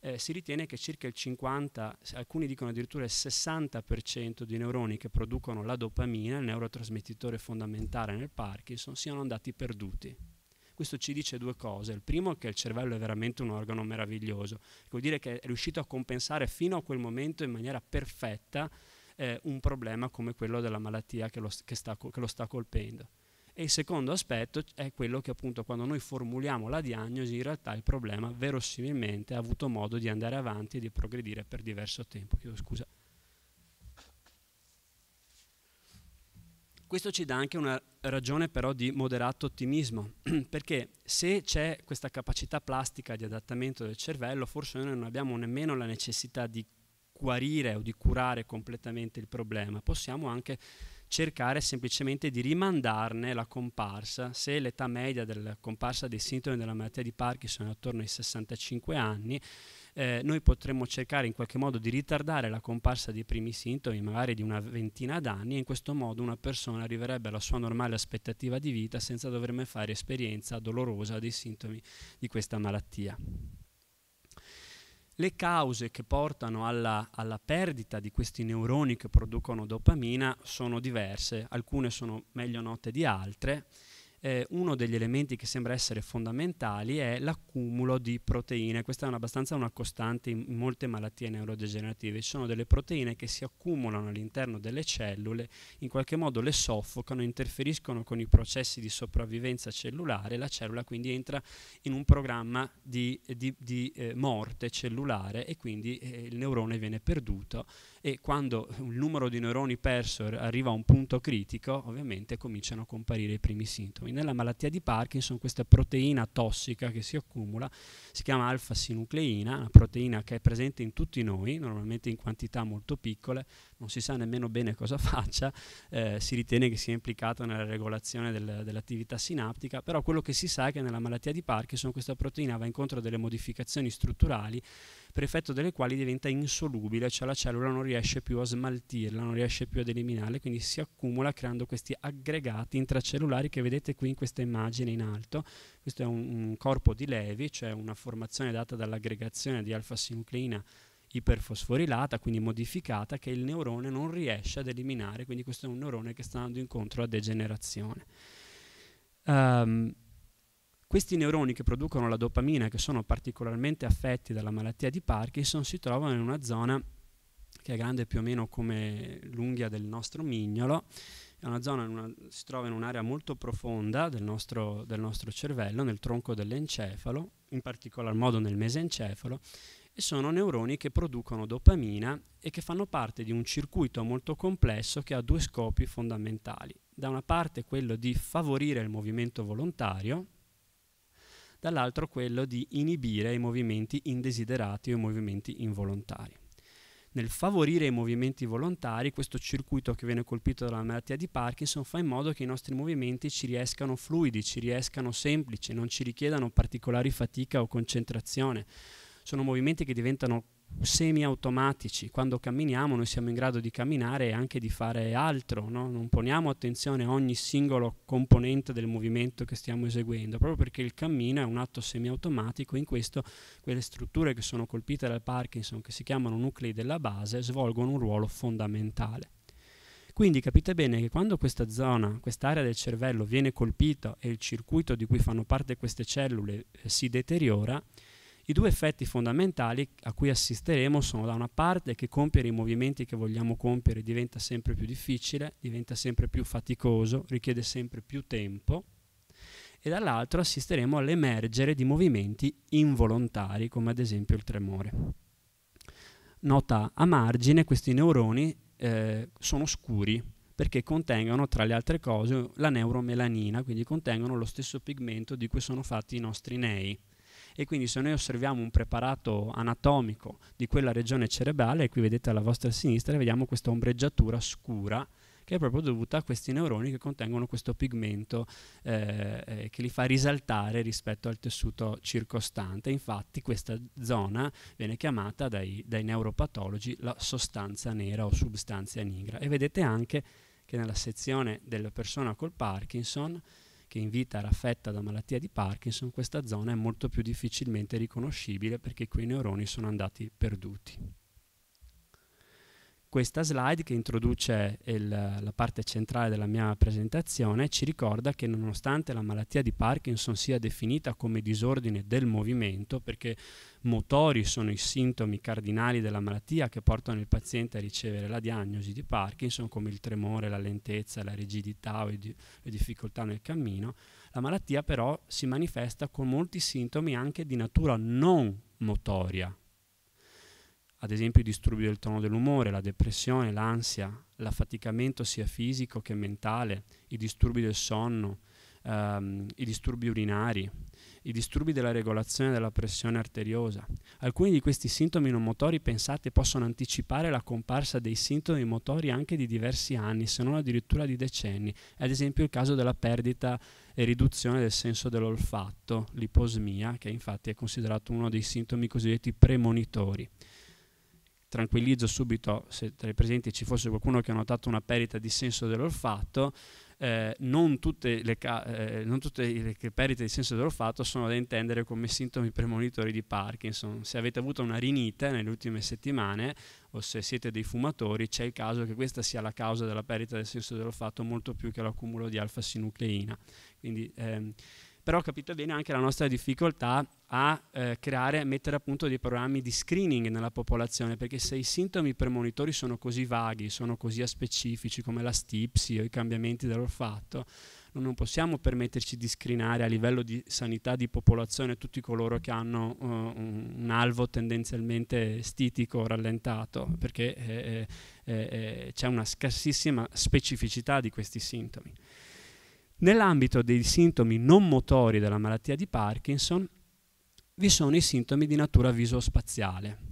eh, si ritiene che circa il 50, alcuni dicono addirittura il 60% di neuroni che producono la dopamina, il neurotrasmettitore fondamentale nel Parkinson, siano andati perduti. Questo ci dice due cose. Il primo è che il cervello è veramente un organo meraviglioso, vuol dire che è riuscito a compensare fino a quel momento in maniera perfetta eh, un problema come quello della malattia che lo, che sta, che lo sta colpendo. E il secondo aspetto è quello che appunto quando noi formuliamo la diagnosi in realtà il problema verosimilmente ha avuto modo di andare avanti e di progredire per diverso tempo. Chiedo scusa. Questo ci dà anche una ragione però di moderato ottimismo, perché se c'è questa capacità plastica di adattamento del cervello, forse noi non abbiamo nemmeno la necessità di guarire o di curare completamente il problema, possiamo anche cercare semplicemente di rimandarne la comparsa. Se l'età media della comparsa dei sintomi della malattia di Parkinson è attorno ai 65 anni, eh, noi potremmo cercare in qualche modo di ritardare la comparsa dei primi sintomi, magari di una ventina d'anni, e in questo modo una persona arriverebbe alla sua normale aspettativa di vita senza dover mai fare esperienza dolorosa dei sintomi di questa malattia. Le cause che portano alla, alla, perdita di questi neuroni che producono dopamina sono diverse, alcune sono meglio note di altre eh, uno degli elementi che sembra essere fondamentali è l'accumulo di proteine. Questa è una, abbastanza una costante in molte malattie neurodegenerative. Ci sono delle proteine che si accumulano all'interno delle cellule, in qualche modo le soffocano, interferiscono con i processi di sopravvivenza cellulare, la cellula quindi entra in un programma di, di, di eh, morte cellulare e quindi eh, il neurone viene perduto e quando il numero di neuroni perso arriva a un punto critico, ovviamente cominciano a comparire i primi sintomi. Nella malattia di Parkinson questa proteina tossica che si accumula si chiama alfa-sinucleina, una proteina che è presente in tutti noi, normalmente in quantità molto piccole, non si sa nemmeno bene cosa faccia, eh, si ritiene che sia implicata nella regolazione del, dell'attività sinaptica, però quello che si sa è che nella malattia di Parkinson questa proteina va incontro a delle modificazioni strutturali per effetto delle quali diventa insolubile, cioè la cellula non riesce più a smaltirla, non riesce più ad eliminarla, quindi si accumula creando questi aggregati intracellulari che vedete qui in questa immagine in alto. Questo è un, un corpo di Levi, cioè una formazione data dall'aggregazione di alfa-sinucleina iperfosforilata, quindi modificata, che il neurone non riesce ad eliminare, quindi questo è un neurone che sta andando incontro a degenerazione. Um, questi neuroni che producono la dopamina, che sono particolarmente affetti dalla malattia di Parkinson, si trovano in una zona che è grande più o meno come l'unghia del nostro mignolo, zona, una, si trova in un'area molto profonda del nostro, del nostro cervello, nel tronco dell'encefalo, in particolar modo nel mesencefalo, e sono neuroni che producono dopamina e che fanno parte di un circuito molto complesso che ha due scopi fondamentali. Da una parte quello di favorire il movimento volontario, dall'altro quello di inibire i movimenti indesiderati o i movimenti involontari. Nel favorire i movimenti volontari, questo circuito che viene colpito dalla malattia di Parkinson fa in modo che i nostri movimenti ci riescano fluidi, ci riescano semplici, non ci richiedano particolari fatica o concentrazione. Sono movimenti che diventano semiautomatici, quando camminiamo noi siamo in grado di camminare e anche di fare altro, no? non poniamo attenzione a ogni singolo componente del movimento che stiamo eseguendo, proprio perché il cammino è un atto semiautomatico, in questo quelle strutture che sono colpite dal Parkinson, che si chiamano nuclei della base, svolgono un ruolo fondamentale. Quindi capite bene che quando questa zona, quest'area del cervello viene colpita e il circuito di cui fanno parte queste cellule eh, si deteriora, i due effetti fondamentali a cui assisteremo sono da una parte che compiere i movimenti che vogliamo compiere diventa sempre più difficile, diventa sempre più faticoso, richiede sempre più tempo e dall'altro assisteremo all'emergere di movimenti involontari come ad esempio il tremore. Nota a margine, questi neuroni eh, sono scuri, perché contengono, tra le altre cose, la neuromelanina, quindi contengono lo stesso pigmento di cui sono fatti i nostri nei. E quindi se noi osserviamo un preparato anatomico di quella regione cerebrale, e qui vedete alla vostra sinistra, vediamo questa ombreggiatura scura che è proprio dovuta a questi neuroni che contengono questo pigmento eh, eh che li fa risaltare rispetto al tessuto circostante. Infatti questa zona viene chiamata dai, dai neuropatologi la sostanza nera o substanza nigra. E vedete anche che nella sezione della persona col Parkinson che in vita era affetta da malattia di Parkinson, questa zona è molto più difficilmente riconoscibile perché quei neuroni sono andati perduti. Questa slide che introduce il, la parte centrale della mia presentazione ci ricorda che nonostante la malattia di Parkinson sia definita come disordine del movimento, perché motori sono i sintomi cardinali della malattia che portano il paziente a ricevere la diagnosi di Parkinson, come il tremore, la lentezza, la rigidità o le difficoltà nel cammino, la malattia però si manifesta con molti sintomi anche di natura non motoria, ad esempio i disturbi del tono dell'umore, la depressione, l'ansia, l'affaticamento sia fisico che mentale, i disturbi del sonno, ehm, i disturbi urinari, i disturbi della regolazione della pressione arteriosa. Alcuni di questi sintomi non motori, pensate, possono anticipare la comparsa dei sintomi motori anche di diversi anni, se non addirittura di decenni. Ad esempio il caso della perdita e riduzione del senso dell'olfatto, l'iposmia, che infatti è considerato uno dei sintomi cosiddetti premonitori tranquillizzo subito se tra i presenti ci fosse qualcuno che ha notato una perdita di senso dell'olfatto, eh, non, tutte le, ca- eh, non tutte le perite di senso dell'olfatto sono da intendere come sintomi premonitori di Parkinson. Se avete avuto una rinite nelle ultime settimane o se siete dei fumatori, c'è il caso che questa sia la causa della perdita del senso dell'olfatto molto più che l'accumulo di alfa-sinucleina. Quindi ehm, però capite bene anche la nostra difficoltà a eh, creare, a mettere a punto dei programmi di screening nella popolazione, perché se i sintomi premonitori sono così vaghi, sono così aspecifici come la stipsi o i cambiamenti dell'olfatto, noi non possiamo permetterci di screenare a livello di sanità di popolazione tutti coloro che hanno uh, un, un, alvo tendenzialmente stitico rallentato, perché eh eh, eh, eh, c'è una scarsissima specificità di questi sintomi. Nell'ambito dei sintomi non motori della malattia di Parkinson vi sono i sintomi di natura visospaziale.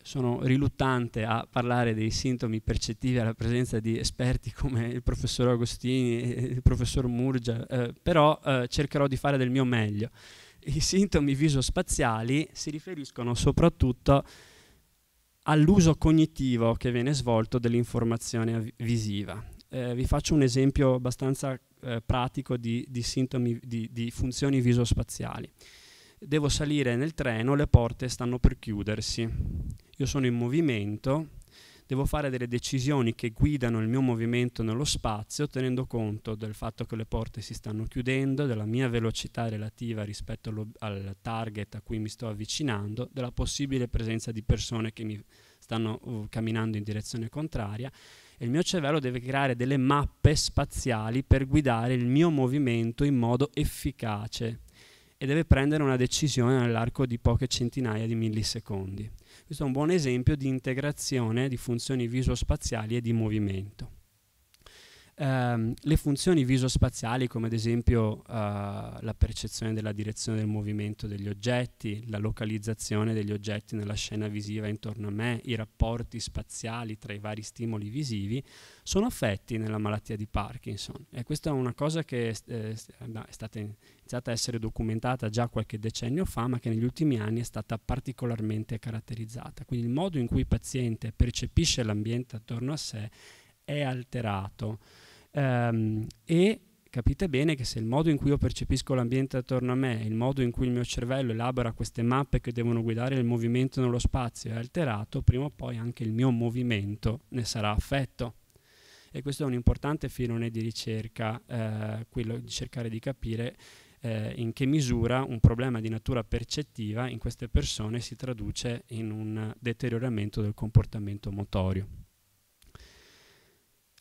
Sono riluttante a parlare dei sintomi percettivi alla presenza di esperti come il professor Agostini e il professor Murgia, eh, però eh, cercherò di fare del mio meglio. I sintomi visospaziali si riferiscono soprattutto all'uso cognitivo che viene svolto dell'informazione visiva. Eh, vi faccio un esempio abbastanza eh, pratico di, di, sintomi, di, di funzioni visospaziali. Devo salire nel treno, le porte stanno per chiudersi. Io sono in movimento, devo fare delle decisioni che guidano il mio movimento nello spazio, tenendo conto del fatto che le porte si stanno chiudendo, della mia velocità relativa rispetto al target a cui mi sto avvicinando, della possibile presenza di persone che mi stanno uh, camminando in direzione contraria e il mio cervello deve creare delle mappe spaziali per guidare il mio movimento in modo efficace e deve prendere una decisione nell'arco di poche centinaia di millisecondi. Questo è un buon esempio di integrazione di funzioni visospaziali e di movimento ehm, le funzioni visospaziali come ad esempio eh, la percezione della direzione del movimento degli oggetti, la localizzazione degli oggetti nella scena visiva intorno a me, i rapporti spaziali tra i vari stimoli visivi, sono affetti nella malattia di Parkinson e questa è una cosa che eh, è stata iniziata a essere documentata già qualche decennio fa ma che negli ultimi anni è stata particolarmente caratterizzata. Quindi il modo in cui il paziente percepisce l'ambiente attorno a sé è alterato Um, e capite bene che se il modo in cui io percepisco l'ambiente attorno a me, il modo in cui il mio cervello elabora queste mappe che devono guidare il movimento nello spazio è alterato, prima o poi anche il mio movimento ne sarà affetto. E questo è un importante filone di ricerca, eh, quello di cercare di capire eh, in che misura un problema di natura percettiva in queste persone si traduce in un deterioramento del comportamento motorio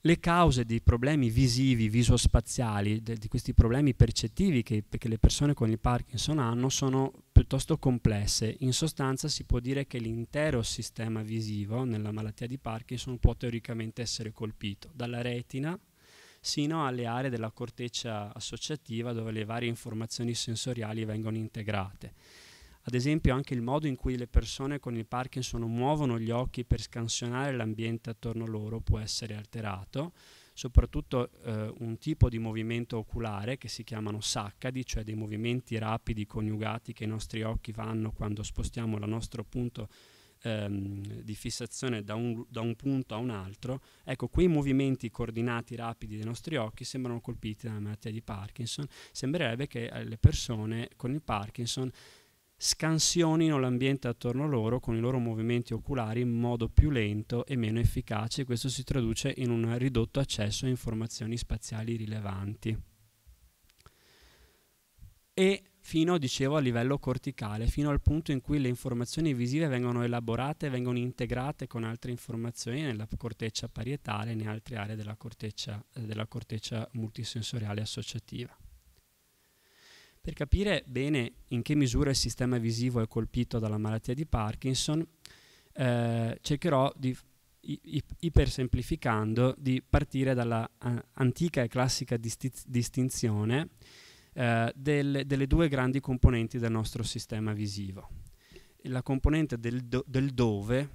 le cause di problemi visivi, visospaziali, di questi problemi percettivi che, che le persone con il Parkinson hanno sono piuttosto complesse. In sostanza si può dire che l'intero sistema visivo nella malattia di Parkinson può teoricamente essere colpito, dalla retina sino alle aree della corteccia associativa dove le varie informazioni sensoriali vengono integrate. Ad esempio anche il modo in cui le persone con il Parkinson muovono gli occhi per scansionare l'ambiente attorno a loro può essere alterato, soprattutto eh, un tipo di movimento oculare che si chiamano saccadi, cioè dei movimenti rapidi coniugati che i nostri occhi fanno quando spostiamo il nostro punto ehm, di fissazione da un, da un punto a un altro. Ecco, quei movimenti coordinati rapidi dei nostri occhi sembrano colpiti dalla malattia di Parkinson. Sembrerebbe che eh, le persone con il Parkinson scansionino l'ambiente attorno a loro con i loro movimenti oculari in modo più lento e meno efficace e questo si traduce in un ridotto accesso a informazioni spaziali rilevanti. E fino, dicevo, a livello corticale, fino al punto in cui le informazioni visive vengono elaborate e vengono integrate con altre informazioni nella corteccia parietale e in altre aree della corteccia, eh, della corteccia multisensoriale associativa. Per capire bene in che misura il sistema visivo è colpito dalla malattia di Parkinson, eh, cercherò di ipersemplificando di partire dalla antica e classica distinzione eh, del, delle due grandi componenti del nostro sistema visivo, la componente del, do, del, dove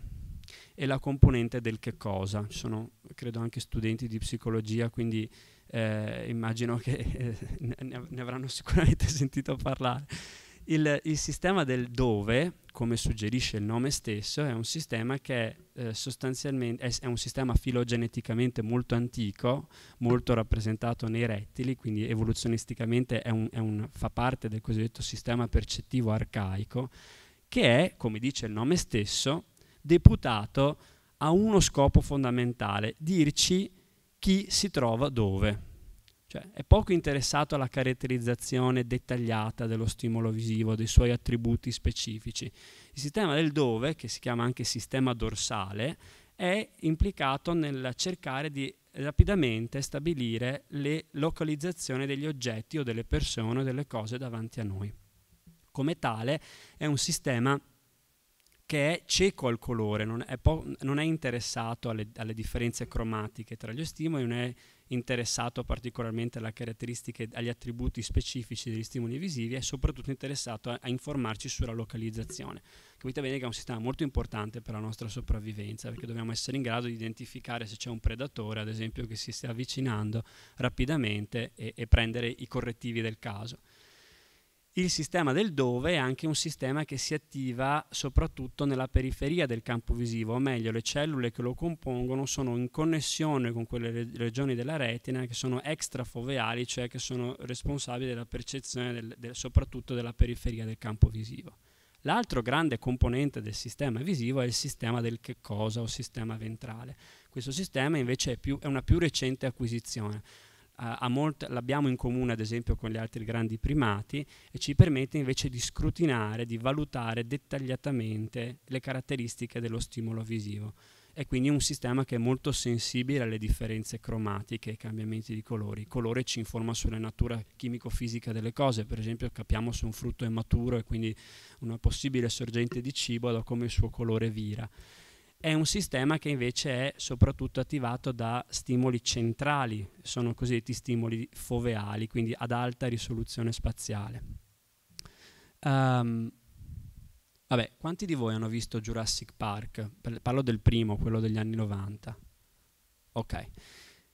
e la componente del che cosa. Ci sono, credo, anche studenti di psicologia, quindi eh, immagino che eh, ne, avranno sicuramente sentito parlare. Il, il, sistema del dove, come suggerisce il nome stesso, è un sistema che eh, sostanzialmente è, è, un sistema filogeneticamente molto antico, molto rappresentato nei rettili, quindi evoluzionisticamente è un, è un, fa parte del cosiddetto sistema percettivo arcaico, che è, come dice il nome stesso, deputato a uno scopo fondamentale, dirci chi si trova dove. Cioè, è poco interessato alla caratterizzazione dettagliata dello stimolo visivo, dei suoi attributi specifici. Il sistema del dove, che si chiama anche sistema dorsale, è implicato nel cercare di rapidamente stabilire le localizzazioni degli oggetti o delle persone o delle cose davanti a noi. Come tale è un sistema che è cieco al colore, non è, po- non è interessato alle, alle, differenze cromatiche tra gli stimoli, non è interessato particolarmente alle caratteristiche, agli attributi specifici degli stimoli visivi, è soprattutto interessato a, a informarci sulla localizzazione. Capite bene che è un sistema molto importante per la nostra sopravvivenza, perché dobbiamo essere in grado di identificare se c'è un predatore, ad esempio, che si sta avvicinando rapidamente e, e prendere i correttivi del caso. Il sistema del dove è anche un sistema che si attiva soprattutto nella periferia del campo visivo, o meglio le cellule che lo compongono sono in connessione con quelle re regioni della retina che sono extrafoveali, cioè che sono responsabili della percezione del, del, soprattutto della periferia del campo visivo. L'altro grande componente del sistema visivo è il sistema del che cosa o sistema ventrale. Questo sistema invece è, più, è una più recente acquisizione l'abbiamo in comune ad esempio con gli altri grandi primati e ci permette invece di scrutinare, di valutare dettagliatamente le caratteristiche dello stimolo visivo. È quindi un sistema che è molto sensibile alle differenze cromatiche, ai cambiamenti di colori. Il colore ci informa sulla natura chimico-fisica delle cose, per esempio capiamo se un frutto è maturo e quindi una possibile sorgente di cibo da come il suo colore vira. È un sistema che invece è soprattutto attivato da stimoli centrali, sono cosiddetti stimoli foveali, quindi ad alta risoluzione spaziale. Um, vabbè, quanti di voi hanno visto Jurassic Park? Parlo del primo, quello degli anni 90. Ok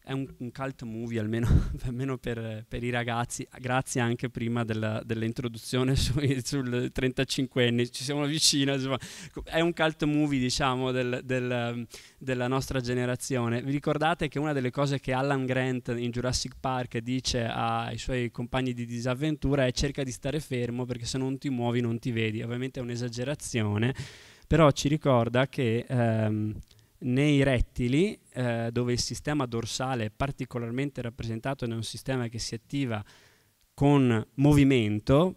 è un, un, cult movie almeno, almeno per, per, i ragazzi, grazie anche prima della, dell'introduzione su, sul 35enne, ci siamo vicini, insomma, è un cult movie diciamo del, del, della nostra generazione. Vi ricordate che una delle cose che Alan Grant in Jurassic Park dice ai suoi compagni di disavventura è cerca di stare fermo perché se non ti muovi non ti vedi, ovviamente è un'esagerazione, però ci ricorda che... Ehm, nei rettili, eh, dove il sistema dorsale è particolarmente rappresentato è un sistema che si attiva con movimento,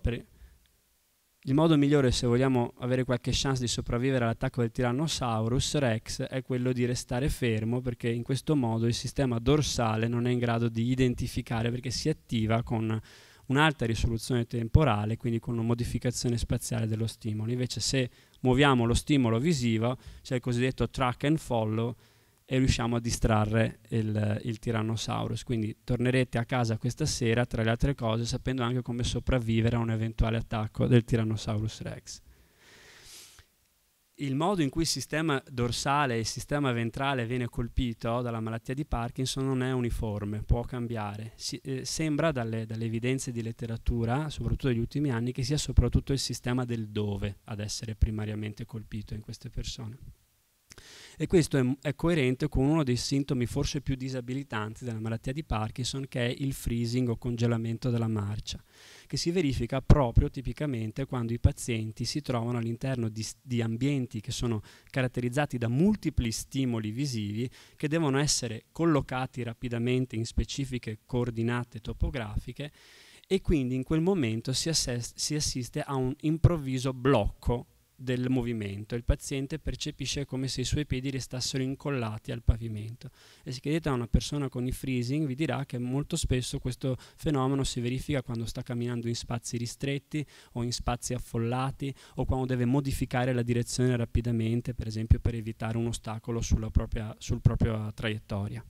il modo migliore se vogliamo avere qualche chance di sopravvivere all'attacco del Tyrannosaurus Rex è quello di restare fermo perché in questo modo il sistema dorsale non è in grado di identificare perché si attiva con un'alta risoluzione temporale, quindi con una modificazione spaziale dello stimolo. Invece se muoviamo lo stimolo visivo, c'è cioè il cosiddetto track and follow e riusciamo a distrarre il, il Tyrannosaurus. Quindi tornerete a casa questa sera, tra le altre cose, sapendo anche come sopravvivere a un eventuale attacco del Tyrannosaurus Rex il modo in cui il sistema dorsale e il sistema ventrale viene colpito dalla malattia di Parkinson non è uniforme, può cambiare. Si, eh, sembra dalle, dalle, evidenze di letteratura, soprattutto degli ultimi anni, che sia soprattutto il sistema del dove ad essere primariamente colpito in queste persone e questo è, è, coerente con uno dei sintomi forse più disabilitanti della malattia di Parkinson che è il freezing o congelamento della marcia, che si verifica proprio tipicamente quando i pazienti si trovano all'interno di, di ambienti che sono caratterizzati da multipli stimoli visivi che devono essere collocati rapidamente in specifiche coordinate topografiche e quindi in quel momento si, assist si assiste a un improvviso blocco del movimento. Il paziente percepisce come se i suoi piedi restassero incollati al pavimento. E se chiedete a una persona con i freezing vi dirà che molto spesso questo fenomeno si verifica quando sta camminando in spazi ristretti o in spazi affollati o quando deve modificare la direzione rapidamente, per esempio per evitare un ostacolo propria, sul propria traiettoria.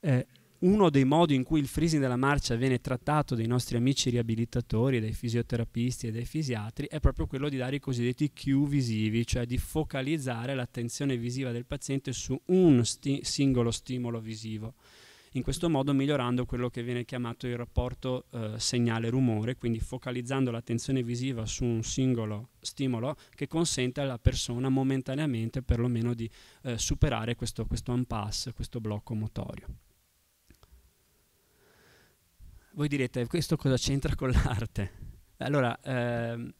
Eh, uno dei modi in cui il freezing della marcia viene trattato dai nostri amici riabilitatori, dai fisioterapisti e dai fisiatri è proprio quello di dare i cosiddetti cue visivi, cioè di focalizzare l'attenzione visiva del paziente su un sti singolo stimolo visivo. In questo modo migliorando quello che viene chiamato il rapporto eh, segnale-rumore, quindi focalizzando l'attenzione visiva su un singolo stimolo che consente alla persona momentaneamente perlomeno di eh, superare questo, questo impasse, questo blocco motorio. Voi direte, questo cosa c'entra con l'arte? Allora, ehm,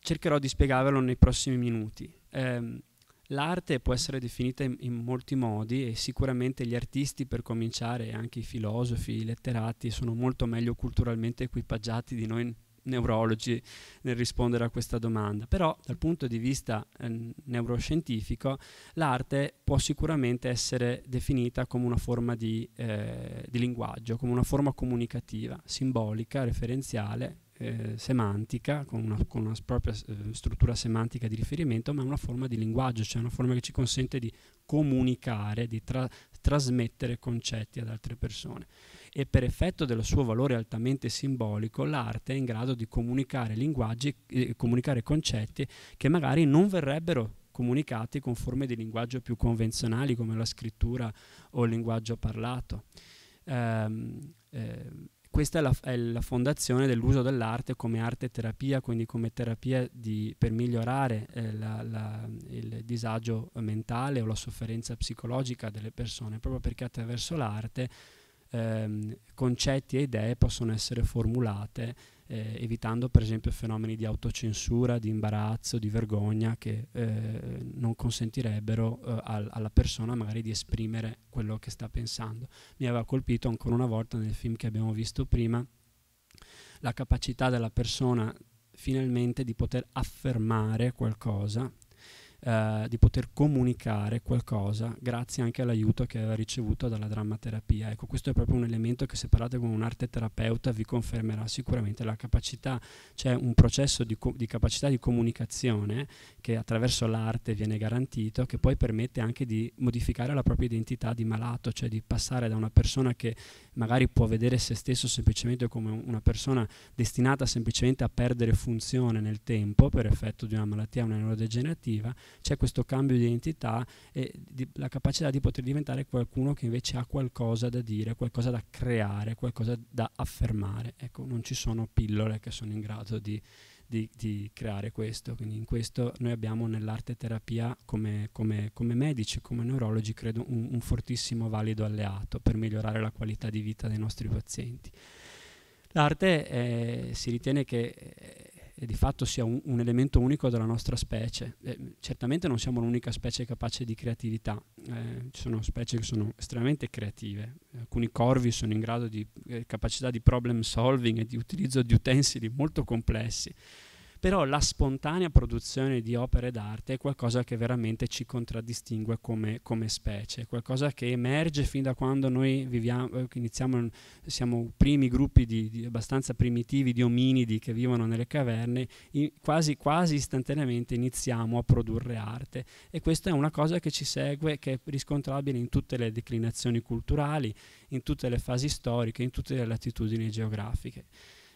cercherò di spiegarvelo nei prossimi minuti. Eh, l'arte può essere definita in, in, molti modi e sicuramente gli artisti, per cominciare, anche i filosofi, i letterati, sono molto meglio culturalmente equipaggiati di noi neurologi nel rispondere a questa domanda, però dal punto di vista eh, neuroscientifico l'arte può sicuramente essere definita come una forma di, eh, di linguaggio, come una forma comunicativa, simbolica, referenziale, eh, semantica, con una, con una propria eh, struttura semantica di riferimento, ma è una forma di linguaggio, cioè una forma che ci consente di comunicare, di tra trasmettere concetti ad altre persone. E per effetto del suo valore altamente simbolico, l'arte è in grado di comunicare linguaggi, eh, comunicare concetti che magari non verrebbero comunicati con forme di linguaggio più convenzionali come la scrittura o il linguaggio parlato. Um, eh, questa è la, è la fondazione dell'uso dell'arte come arte e terapia, quindi come terapia di, per migliorare eh, la, la, il disagio mentale o la sofferenza psicologica delle persone, proprio perché attraverso l'arte ehm, concetti e idee possono essere formulate eh, evitando per esempio fenomeni di autocensura, di imbarazzo, di vergogna che eh, non consentirebbero eh, al, alla persona magari di esprimere quello che sta pensando. Mi aveva colpito ancora una volta nel film che abbiamo visto prima la capacità della persona finalmente di poter affermare qualcosa eh, di poter comunicare qualcosa grazie anche all'aiuto che aveva ricevuto dalla drammaterapia. Ecco, questo è proprio un elemento che se parlate con un arte terapeuta vi confermerà sicuramente la capacità, c'è un processo di, di capacità di comunicazione che attraverso l'arte viene garantito, che poi permette anche di modificare la propria identità di malato, cioè di passare da una persona che magari può vedere se stesso semplicemente come una persona destinata semplicemente a perdere funzione nel tempo per effetto di una malattia, una neurodegenerativa, c'è questo cambio di identità e di, la capacità di poter diventare qualcuno che invece ha qualcosa da dire, qualcosa da creare, qualcosa da affermare. Ecco, non ci sono pillole che sono in grado di, di, di creare questo, quindi in questo noi abbiamo nell'arte terapia come, come, come, medici, come neurologi, credo un, un fortissimo valido alleato per migliorare la qualità di vita dei nostri pazienti. L'arte eh, si ritiene che eh, e di fatto sia un, un, elemento unico della nostra specie. Eh, certamente non siamo l'unica specie capace di creatività, eh, ci sono specie che sono estremamente creative, alcuni corvi sono in grado di eh, capacità di problem solving e di utilizzo di utensili molto complessi però la spontanea produzione di opere d'arte è qualcosa che veramente ci contraddistingue come, come specie, qualcosa che emerge fin da quando noi viviamo, eh, iniziamo, siamo primi gruppi di, di abbastanza primitivi di ominidi che vivono nelle caverne, quasi, quasi istantaneamente iniziamo a produrre arte e questa è una cosa che ci segue, che è riscontrabile in tutte le declinazioni culturali, in tutte le fasi storiche, in tutte le latitudini geografiche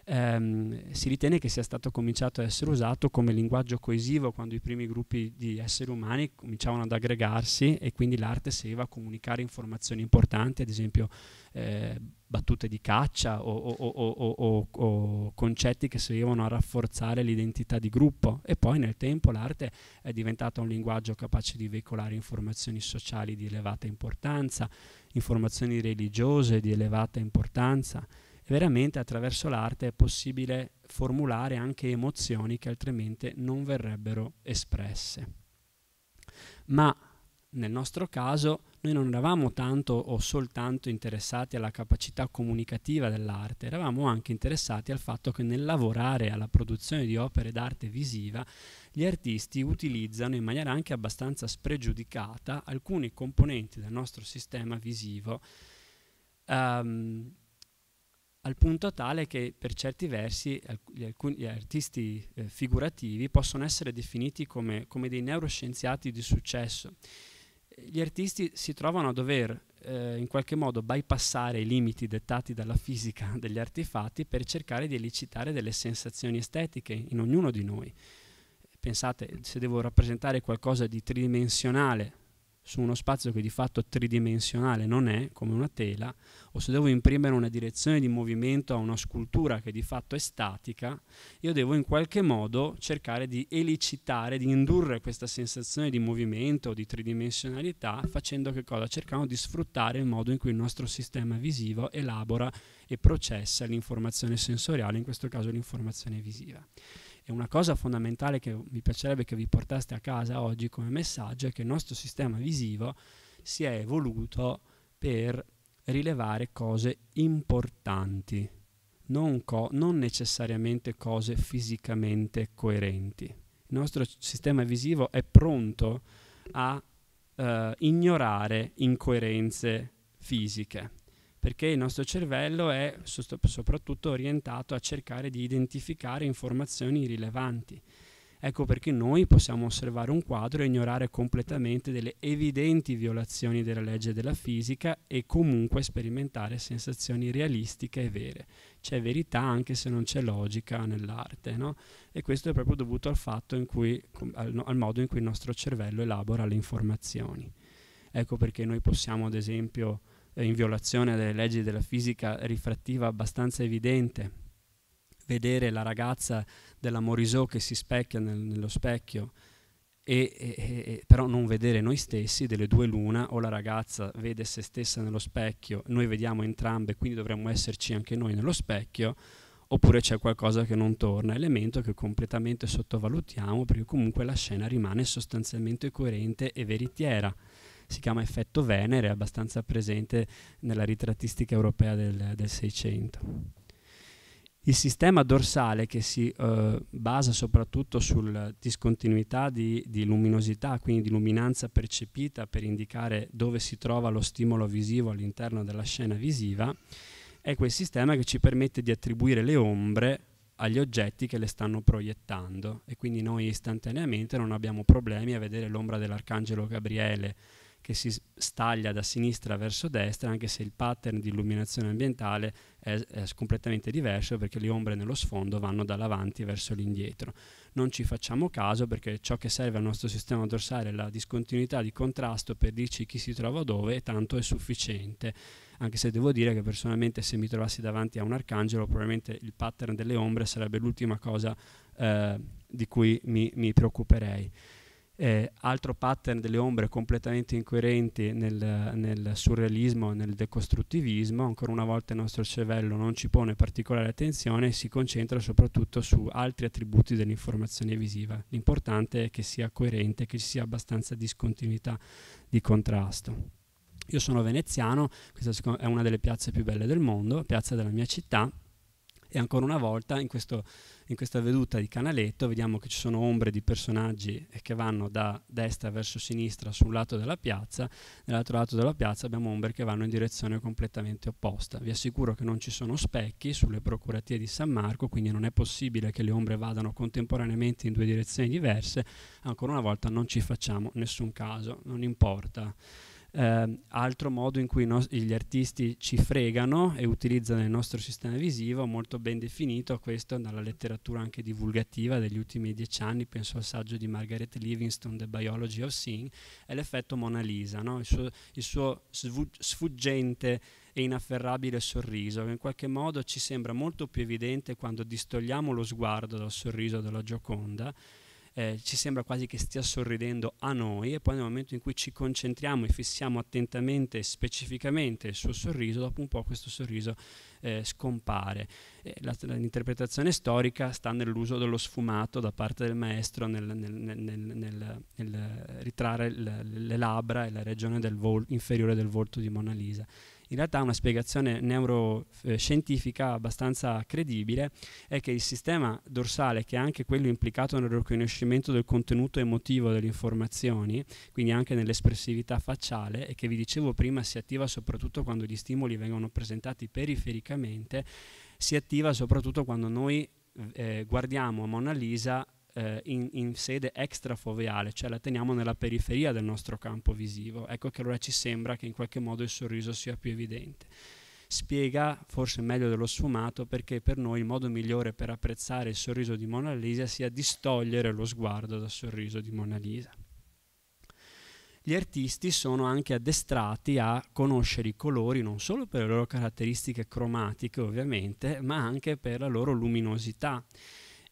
ehm, si ritiene che sia stato cominciato a essere usato come linguaggio coesivo quando i primi gruppi di esseri umani cominciavano ad aggregarsi e quindi l'arte serviva a comunicare informazioni importanti, ad esempio eh, battute di caccia o, o, o, o, concetti che servivano a rafforzare l'identità di gruppo e poi nel tempo l'arte è diventata un linguaggio capace di veicolare informazioni sociali di elevata importanza, informazioni religiose di elevata importanza, veramente attraverso l'arte è possibile formulare anche emozioni che altrimenti non verrebbero espresse. Ma nel nostro caso noi non eravamo tanto o soltanto interessati alla capacità comunicativa dell'arte, eravamo anche interessati al fatto che nel lavorare alla produzione di opere d'arte visiva gli artisti utilizzano in maniera anche abbastanza spregiudicata alcuni componenti del nostro sistema visivo um, al punto tale che per certi versi alcuni, gli artisti eh, figurativi possono essere definiti come, come, dei neuroscienziati di successo. Gli artisti si trovano a dover eh, in qualche modo bypassare i limiti dettati dalla fisica degli artefatti per cercare di elicitare delle sensazioni estetiche in ognuno di noi. Pensate, se devo rappresentare qualcosa di tridimensionale su uno spazio che di fatto tridimensionale non è, come una tela, o se devo imprimere una direzione di movimento a una scultura che di fatto è statica, io devo in qualche modo cercare di elicitare, di indurre questa sensazione di movimento, di tridimensionalità, facendo che cosa? Cercando di sfruttare il modo in cui il nostro sistema visivo elabora e processa l'informazione sensoriale, in questo caso l'informazione visiva. E una cosa fondamentale che mi piacerebbe che vi portaste a casa oggi come messaggio è che il nostro sistema visivo si è evoluto per rilevare cose importanti, non, co- non necessariamente cose fisicamente coerenti. Il nostro sistema visivo è pronto a eh, ignorare incoerenze fisiche perché il nostro cervello è soprattutto orientato a cercare di identificare informazioni rilevanti. Ecco perché noi possiamo osservare un quadro e ignorare completamente delle evidenti violazioni della legge della fisica e comunque sperimentare sensazioni realistiche e vere. C'è verità anche se non c'è logica nell'arte, no? E questo è proprio dovuto al, cui, al, al modo in cui il nostro cervello elabora le informazioni. Ecco perché noi possiamo, ad esempio, eh, in violazione delle leggi della fisica rifrattiva abbastanza evidente, vedere la ragazza della Morisot che si specchia nel, nello specchio e, e, e, però non vedere noi stessi delle due l'una o la ragazza vede se stessa nello specchio, noi vediamo entrambe, quindi dovremmo esserci anche noi nello specchio, oppure c'è qualcosa che non torna, elemento che completamente sottovalutiamo perché comunque la scena rimane sostanzialmente coerente e veritiera si chiama effetto Venere, è abbastanza presente nella ritrattistica europea del Seicento. Il sistema dorsale che si eh, basa soprattutto sulla discontinuità di, di, luminosità, quindi di luminanza percepita per indicare dove si trova lo stimolo visivo all'interno della scena visiva, è quel sistema che ci permette di attribuire le ombre agli oggetti che le stanno proiettando e quindi noi istantaneamente non abbiamo problemi a vedere l'ombra dell'arcangelo Gabriele che si staglia da sinistra verso destra, anche se il pattern di illuminazione ambientale è, è completamente diverso perché le ombre nello sfondo vanno dall'avanti verso l'indietro. Non ci facciamo caso perché ciò che serve al nostro sistema dorsale è la discontinuità di contrasto per dirci chi si trova dove e tanto è sufficiente anche se devo dire che personalmente se mi trovassi davanti a un arcangelo probabilmente il pattern delle ombre sarebbe l'ultima cosa eh, di cui mi, mi preoccuperei. Eh, altro pattern delle ombre completamente incoerenti nel, nel surrealismo, nel decostruttivismo, ancora una volta il nostro cervello non ci pone particolare attenzione e si concentra soprattutto su altri attributi dell'informazione visiva. L'importante è che sia coerente, che ci sia abbastanza discontinuità di contrasto. Io sono veneziano, questa è una delle piazze più belle del mondo, piazza della mia città, e ancora una volta in, questo, in, questa veduta di canaletto vediamo che ci sono ombre di personaggi eh, che vanno da destra verso sinistra sul lato della piazza, nell'altro lato della piazza abbiamo ombre che vanno in direzione completamente opposta. Vi assicuro che non ci sono specchi sulle procuratie di San Marco, quindi non è possibile che le ombre vadano contemporaneamente in due direzioni diverse, ancora una volta non ci facciamo nessun caso, non importa eh, altro modo in cui no- gli artisti ci fregano e utilizzano il nostro sistema visivo molto ben definito, questo dalla letteratura anche divulgativa degli ultimi dieci anni, penso al saggio di Margaret Livingstone, The Biology of Seeing, è l'effetto Mona Lisa, no? il suo, il suo svu- sfuggente e inafferrabile sorriso, che in qualche modo ci sembra molto più evidente quando distogliamo lo sguardo dal sorriso della Gioconda eh, ci sembra quasi che stia sorridendo a noi e poi nel momento in cui ci concentriamo e fissiamo attentamente e specificamente il suo sorriso, dopo un po' questo sorriso eh, scompare. Eh, la, l'interpretazione storica sta nell'uso dello sfumato da parte del maestro nel, nel, nel, nel ritrarre le, le labbra e la regione del vol- inferiore del volto di Mona Lisa. In realtà una spiegazione neuroscientifica eh, abbastanza credibile è che il sistema dorsale, che è anche quello implicato nel riconoscimento del contenuto emotivo delle informazioni, quindi anche nell'espressività facciale e che vi dicevo prima si attiva soprattutto quando gli stimoli vengono presentati perifericamente, si attiva soprattutto quando noi eh, guardiamo Mona Lisa eh, in, in, sede extrafoveale, cioè la teniamo nella periferia del nostro campo visivo. Ecco che allora ci sembra che in qualche modo il sorriso sia più evidente. Spiega, forse meglio dello sfumato, perché per noi il modo migliore per apprezzare il sorriso di Mona Lisa sia distogliere lo sguardo dal sorriso di Mona Lisa gli artisti sono anche addestrati a conoscere i colori non solo per le loro caratteristiche cromatiche ovviamente, ma anche per la loro luminosità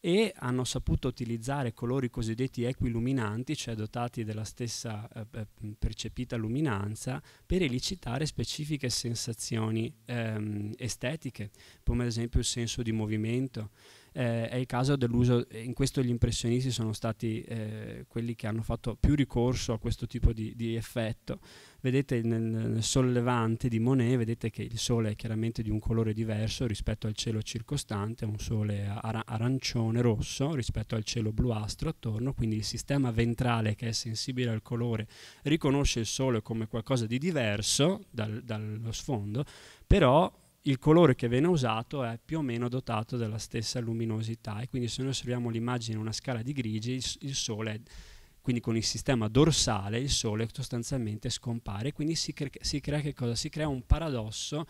e hanno saputo utilizzare colori cosiddetti equiluminanti, cioè dotati della stessa eh, percepita luminanza, per elicitare specifiche sensazioni ehm, estetiche, come ad esempio il senso di movimento eh, è il caso dell'uso, eh, in questo gli impressionisti sono stati eh, quelli che hanno fatto più ricorso a questo tipo di, di effetto. Vedete nel, nel sollevante di Monet, vedete che il sole è chiaramente di un colore diverso rispetto al cielo circostante, un sole ara arancione rosso rispetto al cielo bluastro attorno, quindi il sistema ventrale che è sensibile al colore riconosce il sole come qualcosa di diverso dal, dallo sfondo, però il colore che viene usato è più o meno dotato della stessa luminosità e quindi se noi osserviamo l'immagine in una scala di grigi, il, il sole, quindi con il sistema dorsale, il sole sostanzialmente scompare, quindi si, cre si crea che cosa? Si crea un paradosso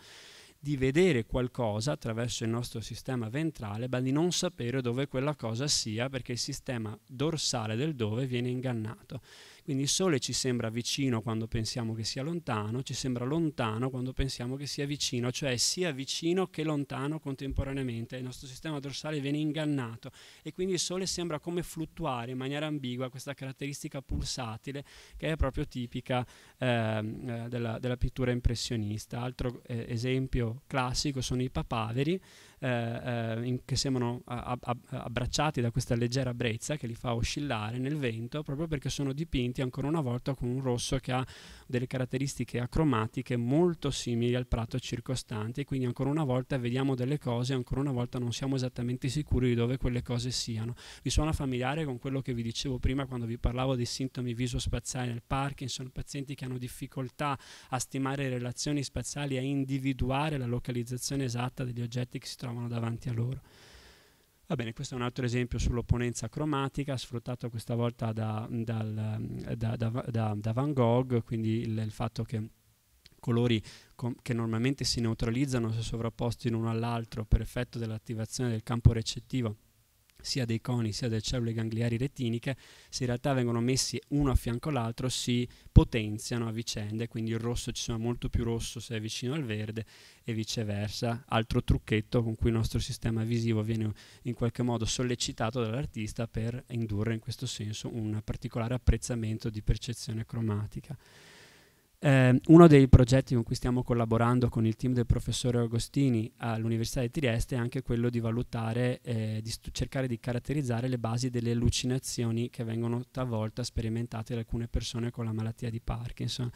di vedere qualcosa attraverso il nostro sistema ventrale, ma di non sapere dove quella cosa sia perché il sistema dorsale del dove viene ingannato. Quindi il Sole ci sembra vicino quando pensiamo che sia lontano, ci sembra lontano quando pensiamo che sia vicino, cioè sia vicino che lontano contemporaneamente. Il nostro sistema dorsale viene ingannato e quindi il Sole sembra come fluttuare in maniera ambigua, questa caratteristica pulsatile che è proprio tipica ehm, eh, della, della, pittura impressionista. Altro eh, esempio classico sono i papaveri. Eh, eh, in, che sembrano a, a, abbracciati da questa leggera brezza che li fa oscillare nel vento, proprio perché sono dipinti ancora una volta con un rosso che ha delle caratteristiche acromatiche molto simili al prato circostante, quindi ancora una volta vediamo delle cose, ancora una volta non siamo esattamente sicuri di dove quelle cose siano. Vi suona familiare con quello che vi dicevo prima quando vi parlavo dei sintomi visospaziali nel Parkinson, pazienti che hanno difficoltà a stimare relazioni spaziali, a individuare la localizzazione esatta degli oggetti che si trovano trovano davanti a loro. Va bene, questo è un altro esempio sull'opponenza cromatica, sfruttato questa volta da, dal, da, da, da Van Gogh, quindi il, il fatto che colori che normalmente si neutralizzano se sovrapposti l'uno all'altro per effetto dell'attivazione del campo recettivo sia dei coni sia delle cellule gangliari retiniche, se in realtà vengono messi uno a fianco all'altro si potenziano a vicenda, quindi il rosso ci sembra molto più rosso se è vicino al verde e viceversa. Altro trucchetto con cui il nostro sistema visivo viene in qualche modo sollecitato dall'artista per indurre in questo senso un particolare apprezzamento di percezione cromatica. Eh, uno dei progetti con cui stiamo collaborando con il team del professore Agostini all'Università di Trieste è anche quello di valutare, eh, di cercare di caratterizzare le basi delle allucinazioni che vengono talvolta sperimentate da alcune persone con la malattia di Parkinson.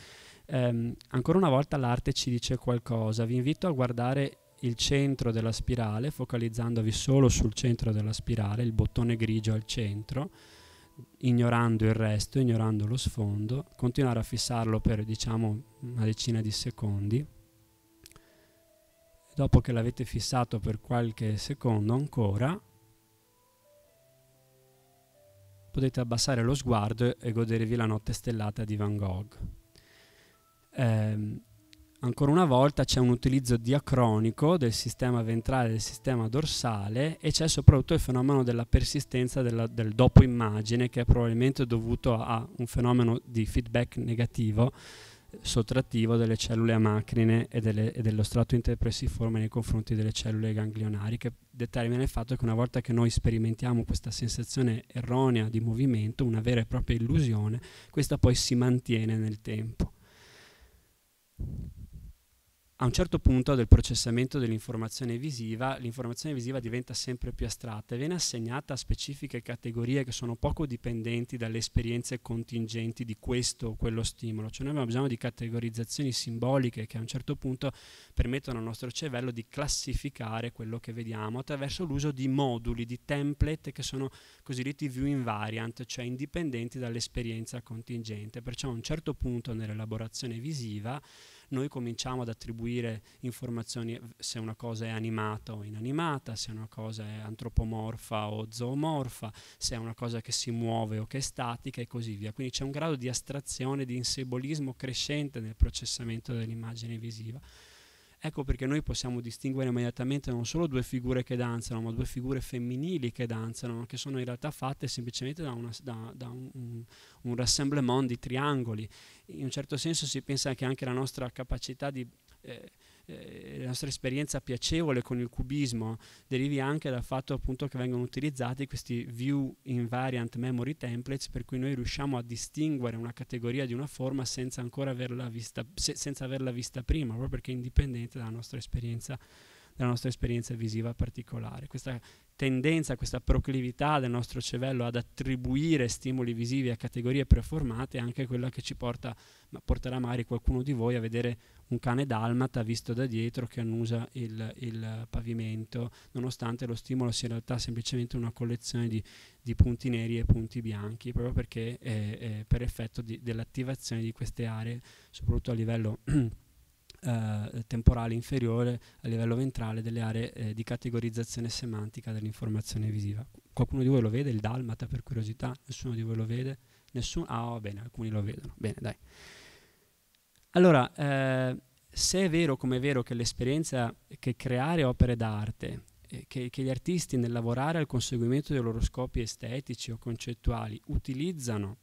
Eh, ancora una volta l'arte ci dice qualcosa. Vi invito a guardare il centro della spirale, focalizzandovi solo sul centro della spirale, il bottone grigio al centro ignorando il resto, ignorando lo sfondo, continuare a fissarlo per diciamo una decina di secondi. Dopo che l'avete fissato per qualche secondo ancora, potete abbassare lo sguardo e godervi la notte stellata di Van Gogh. Ehm, Ancora una volta c'è un utilizzo diacronico del sistema ventrale e del sistema dorsale e c'è soprattutto il fenomeno della persistenza della, del dopo immagine che è probabilmente dovuto a un fenomeno di feedback negativo sottrattivo delle cellule amacrine e, delle, e dello strato interpressiforme nei confronti delle cellule ganglionari che determina il fatto che una volta che noi sperimentiamo questa sensazione erronea di movimento, una vera e propria illusione, questa poi si mantiene nel tempo a un certo punto del processamento dell'informazione visiva, l'informazione visiva diventa sempre più astratta e viene assegnata a specifiche categorie che sono poco dipendenti dalle esperienze contingenti di questo o quello stimolo. Cioè noi abbiamo bisogno di categorizzazioni simboliche che a un certo punto permettono al nostro cervello di classificare quello che vediamo attraverso l'uso di moduli, di template che sono cosiddetti view invariant, cioè indipendenti dall'esperienza contingente. Perciò a un certo punto nell'elaborazione visiva noi cominciamo ad attribuire informazioni se una cosa è animata o inanimata, se una cosa è antropomorfa o zoomorfa, se è una cosa che si muove o che è statica e così via. Quindi c'è un grado di astrazione, di insebolismo crescente nel processamento dell'immagine visiva. Ecco perché noi possiamo distinguere immediatamente non solo due figure che danzano, ma due figure femminili che danzano, che sono in realtà fatte semplicemente da, una, da, da un, un, rassemblement di triangoli. In un certo senso si pensa che anche la nostra capacità di... Eh, eh, la nostra esperienza piacevole con il cubismo derivi anche dal fatto appunto che vengono utilizzati questi view invariant memory templates per cui noi riusciamo a distinguere una categoria di una forma senza ancora averla vista, se, senza averla vista prima, proprio perché è indipendente dalla nostra esperienza della nostra esperienza visiva particolare. Questa tendenza, questa proclività del nostro cervello ad attribuire stimoli visivi a categorie preformate è anche quella che ci porta, ma porterà magari qualcuno di voi a vedere un cane dalmata visto da dietro che annusa il, il pavimento, nonostante lo stimolo sia in realtà semplicemente una collezione di, di punti neri e punti bianchi, proprio perché è, è per effetto dell'attivazione di queste aree, soprattutto a livello Eh, temporale inferiore a livello ventrale delle aree eh, di categorizzazione semantica dell'informazione visiva. Qualcuno di voi lo vede, il Dalmata per curiosità? Nessuno di voi lo vede? Nessuno? Ah, oh, bene, alcuni lo vedono. Bene, dai. Allora, eh, se è vero come è vero che l'esperienza che creare opere d'arte, eh, che, che, gli artisti nel lavorare al conseguimento dei loro scopi estetici o concettuali utilizzano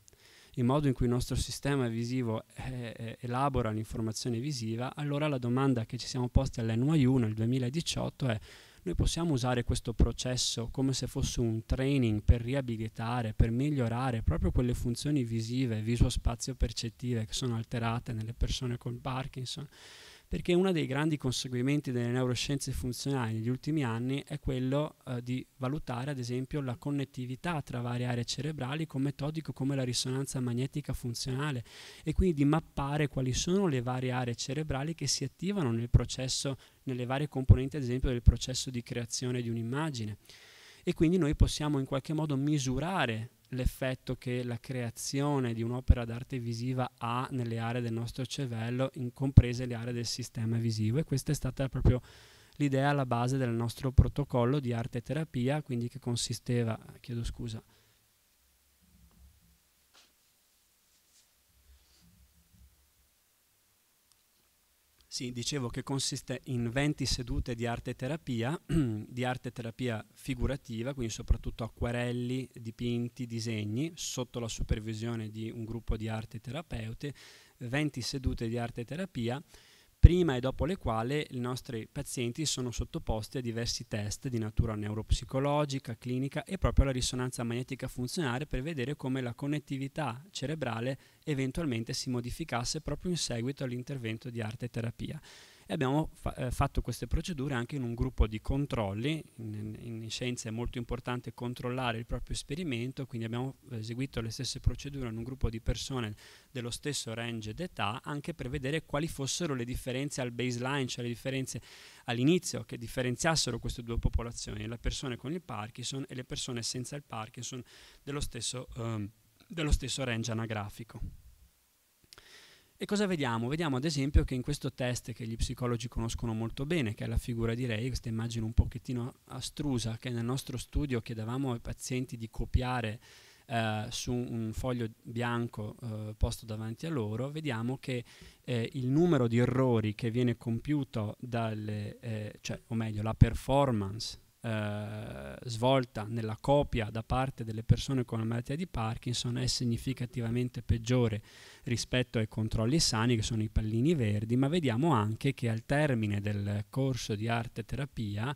il modo in cui il nostro sistema visivo eh, eh, elabora l'informazione visiva, allora la domanda che ci siamo posti all'NYU nel 2018 è noi possiamo usare questo processo come se fosse un training per riabilitare, per migliorare proprio quelle funzioni visive, viso-spazio-percettive che sono alterate nelle persone con Parkinson perché uno dei grandi conseguimenti delle neuroscienze funzionali negli ultimi anni è quello eh, di valutare ad esempio la connettività tra varie aree cerebrali con metodico come la risonanza magnetica funzionale e quindi di mappare quali sono le varie aree cerebrali che si attivano nel processo, nelle varie componenti ad esempio del processo di creazione di un'immagine e quindi noi possiamo in qualche modo misurare l'effetto che la creazione di un'opera d'arte visiva ha nelle aree del nostro cervello, comprese le aree del sistema visivo. E questa è stata proprio l'idea alla base del nostro protocollo di arte e terapia, quindi che consisteva, chiedo scusa, Sì, dicevo che consiste in 20 sedute di arte terapia, di arte terapia figurativa, quindi soprattutto acquerelli, dipinti, disegni, sotto la supervisione di un gruppo di arte terapeute, 20 sedute di arte terapia prima e dopo le quali i nostri pazienti sono sottoposti a diversi test di natura neuropsicologica, clinica e proprio alla risonanza magnetica funzionale per vedere come la connettività cerebrale eventualmente si modificasse proprio in seguito all'intervento di arte e terapia e abbiamo fa- eh, fatto queste procedure anche in un gruppo di controlli, in, in, in, scienza è molto importante controllare il proprio esperimento, quindi abbiamo eseguito le stesse procedure in un gruppo di persone dello stesso range d'età anche per vedere quali fossero le differenze al baseline, cioè le differenze all'inizio che differenziassero queste due popolazioni, le persone con il Parkinson e le persone senza il Parkinson dello stesso, um, dello stesso range anagrafico. E cosa vediamo? Vediamo ad esempio che in questo test che gli psicologi conoscono molto bene, che è la figura di Ray, questa immagine un pochettino astrusa, che nel nostro studio chiedevamo ai pazienti di copiare Uh, su un foglio bianco uh, posto davanti a loro, vediamo che eh, il numero di errori che viene compiuto dalle, eh, cioè, o meglio, la performance eh, svolta nella copia da parte delle persone con la malattia di Parkinson è significativamente peggiore rispetto ai controlli sani che sono i pallini verdi, ma vediamo anche che al termine del corso di arte terapia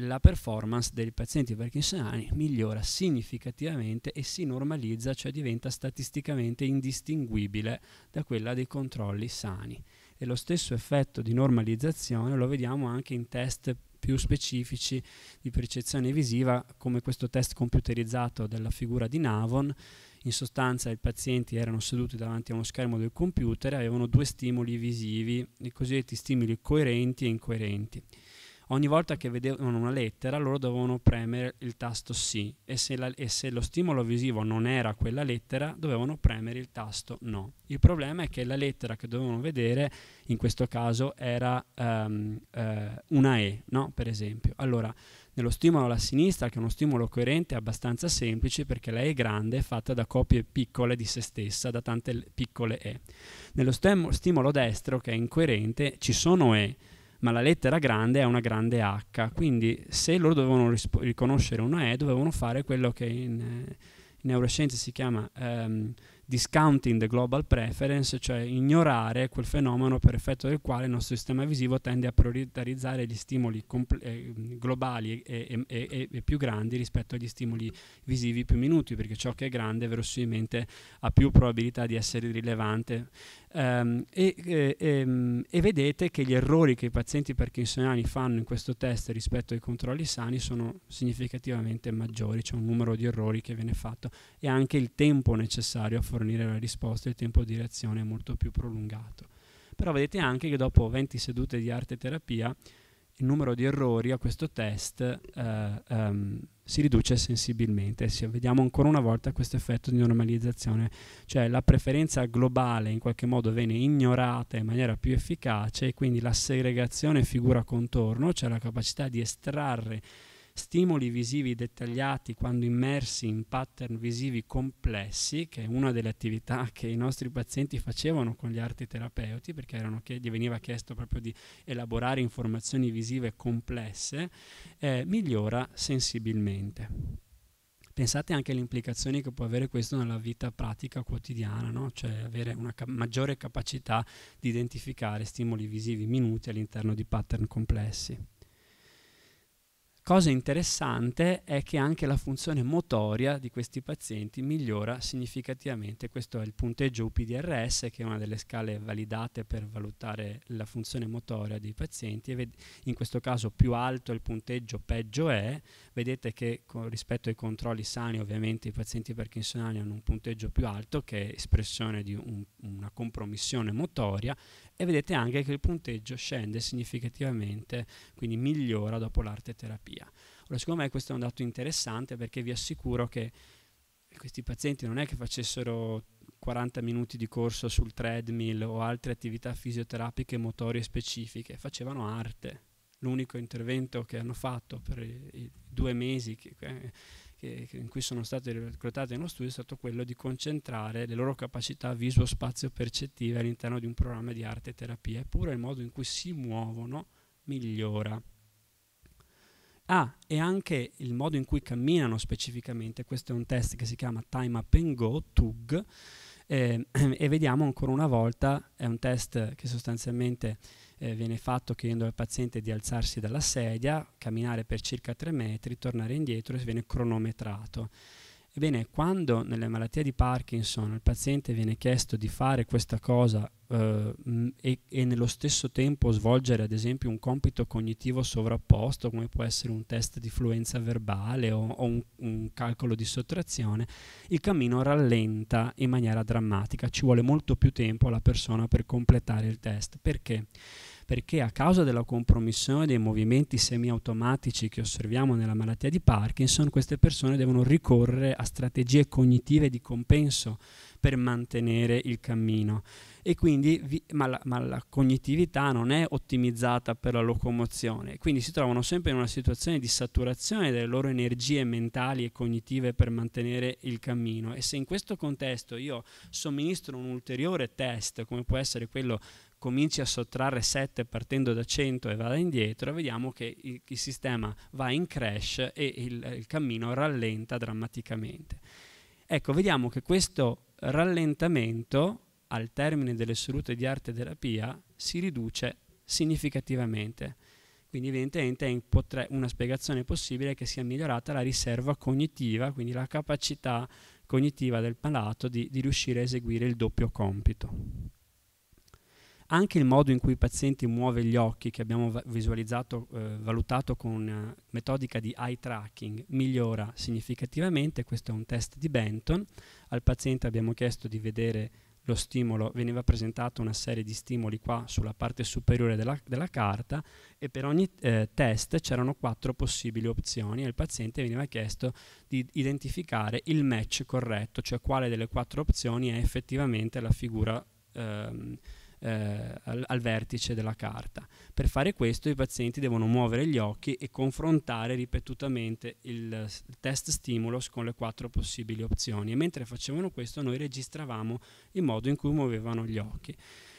la performance dei pazienti parkinsoniani migliora significativamente e si normalizza, cioè diventa statisticamente indistinguibile da quella dei controlli sani. E lo stesso effetto di normalizzazione lo vediamo anche in test più specifici di percezione visiva, come questo test computerizzato della figura di Navon. In sostanza i pazienti erano seduti davanti a uno schermo del computer e avevano due stimoli visivi, i cosiddetti stimoli coerenti e incoerenti ogni volta che vedevano una lettera loro dovevano premere il tasto sì e se, la, e se, lo stimolo visivo non era quella lettera dovevano premere il tasto no. Il problema è che la lettera che dovevano vedere in questo caso era um, eh, una E, no? per esempio. Allora, nello stimolo alla sinistra, che è uno stimolo coerente è abbastanza semplice perché la E grande è fatta da copie piccole di se stessa, da tante piccole E. Nello stimolo destro, che è incoerente, ci sono E ma la lettera grande è una grande H, quindi se loro dovevano rispo- riconoscere una E dovevano fare quello che in, eh, neuroscienze si chiama um, discounting the global preference, cioè ignorare quel fenomeno per effetto del quale il nostro sistema visivo tende a prioritarizzare gli stimoli compl- eh, globali e, e, e, e, più grandi rispetto agli stimoli visivi più minuti, perché ciò che è grande verosimilmente ha più probabilità di essere rilevante. Um, e, e, ehm, e, vedete che gli errori che i pazienti parkinsoniani fanno in questo test rispetto ai controlli sani sono significativamente maggiori, c'è un numero di errori che viene fatto e anche il tempo necessario a fornire la risposta, il tempo di reazione è molto più prolungato. Però vedete anche che dopo 20 sedute di arte terapia il numero di errori a questo test eh, um, si riduce sensibilmente. Sì, vediamo ancora una volta questo effetto di normalizzazione, cioè la preferenza globale in qualche modo viene ignorata in maniera più efficace e quindi la segregazione figura contorno, cioè la capacità di estrarre stimoli visivi dettagliati quando immersi in pattern visivi complessi, che è una delle attività che i nostri pazienti facevano con gli arti terapeuti, perché che, gli veniva chiesto proprio di elaborare informazioni visive complesse, eh, migliora sensibilmente. Pensate anche alle implicazioni che può avere questo nella vita pratica quotidiana, no? cioè avere una ca- maggiore capacità di identificare stimoli visivi minuti all'interno di pattern complessi. Cosa interessante è che anche la funzione motoria di questi pazienti migliora significativamente. Questo è il punteggio UPDRS, che è una delle scale validate per valutare la funzione motoria dei pazienti. in questo caso più alto il punteggio, peggio è. Vedete che rispetto ai controlli sani, ovviamente i pazienti parkinsoniani hanno un punteggio più alto, che è espressione di un, una compromissione motoria, e vedete anche che il punteggio scende significativamente, quindi migliora dopo l'arte terapia. Ora, secondo me questo è un dato interessante perché vi assicuro che questi pazienti non è che facessero 40 minuti di corso sul treadmill o altre attività fisioterapiche motorie specifiche, facevano arte. L'unico intervento che hanno fatto per i, i due mesi che, che che, che in cui sono state reclutate nello studio è stato quello di concentrare le loro capacità visuo-spazio-percettive all'interno di un programma di arte e terapia, eppure il modo in cui si muovono migliora. Ah, e anche il modo in cui camminano specificamente, questo è un test che si chiama Time Up and Go, TUG, eh, e vediamo ancora una volta, è un test che sostanzialmente eh, viene fatto chiedendo al paziente di alzarsi dalla sedia, camminare per circa 3 metri, tornare indietro e viene cronometrato. Ebbene, quando nelle malattie di Parkinson il paziente viene chiesto di fare questa cosa eh, mm, e, e, nello stesso tempo svolgere ad esempio un compito cognitivo sovrapposto, come può essere un test di fluenza verbale o, o un, un calcolo di sottrazione, il cammino rallenta in maniera drammatica, ci vuole molto più tempo alla persona per completare il test. Perché? perché a causa della compromissione dei movimenti semiautomatici che osserviamo nella malattia di Parkinson, queste persone devono ricorrere a strategie cognitive di compenso per mantenere il cammino. E quindi, vi, ma, la, ma, la, cognitività non è ottimizzata per la locomozione, quindi si trovano sempre in una situazione di saturazione delle loro energie mentali e cognitive per mantenere il cammino. E se in questo contesto io somministro un ulteriore test, come può essere quello cominci a sottrarre 7 partendo da 100 e vada indietro, vediamo che il, il sistema va in crash e il, il cammino rallenta drammaticamente. Ecco, vediamo che questo rallentamento al termine delle solute di arte terapia si riduce significativamente. Quindi evidentemente potre, una spiegazione possibile è che sia migliorata la riserva cognitiva, quindi la capacità cognitiva del palato di, di riuscire a eseguire il doppio compito anche il modo in cui il paziente muove gli occhi, che abbiamo visualizzato, eh, valutato con una eh, metodica di eye tracking, migliora significativamente. Questo è un test di Benton. Al paziente abbiamo chiesto di vedere lo stimolo, veniva presentata una serie di stimoli qua sulla parte superiore della, della carta e per ogni eh, test c'erano quattro possibili opzioni e il paziente veniva chiesto di identificare il match corretto, cioè quale delle quattro opzioni è effettivamente la figura. Ehm, eh, al, al, vertice della carta. Per fare questo i pazienti devono muovere gli occhi e confrontare ripetutamente il, il test stimulus con le quattro possibili opzioni e mentre facevano questo noi registravamo il modo in cui muovevano gli occhi.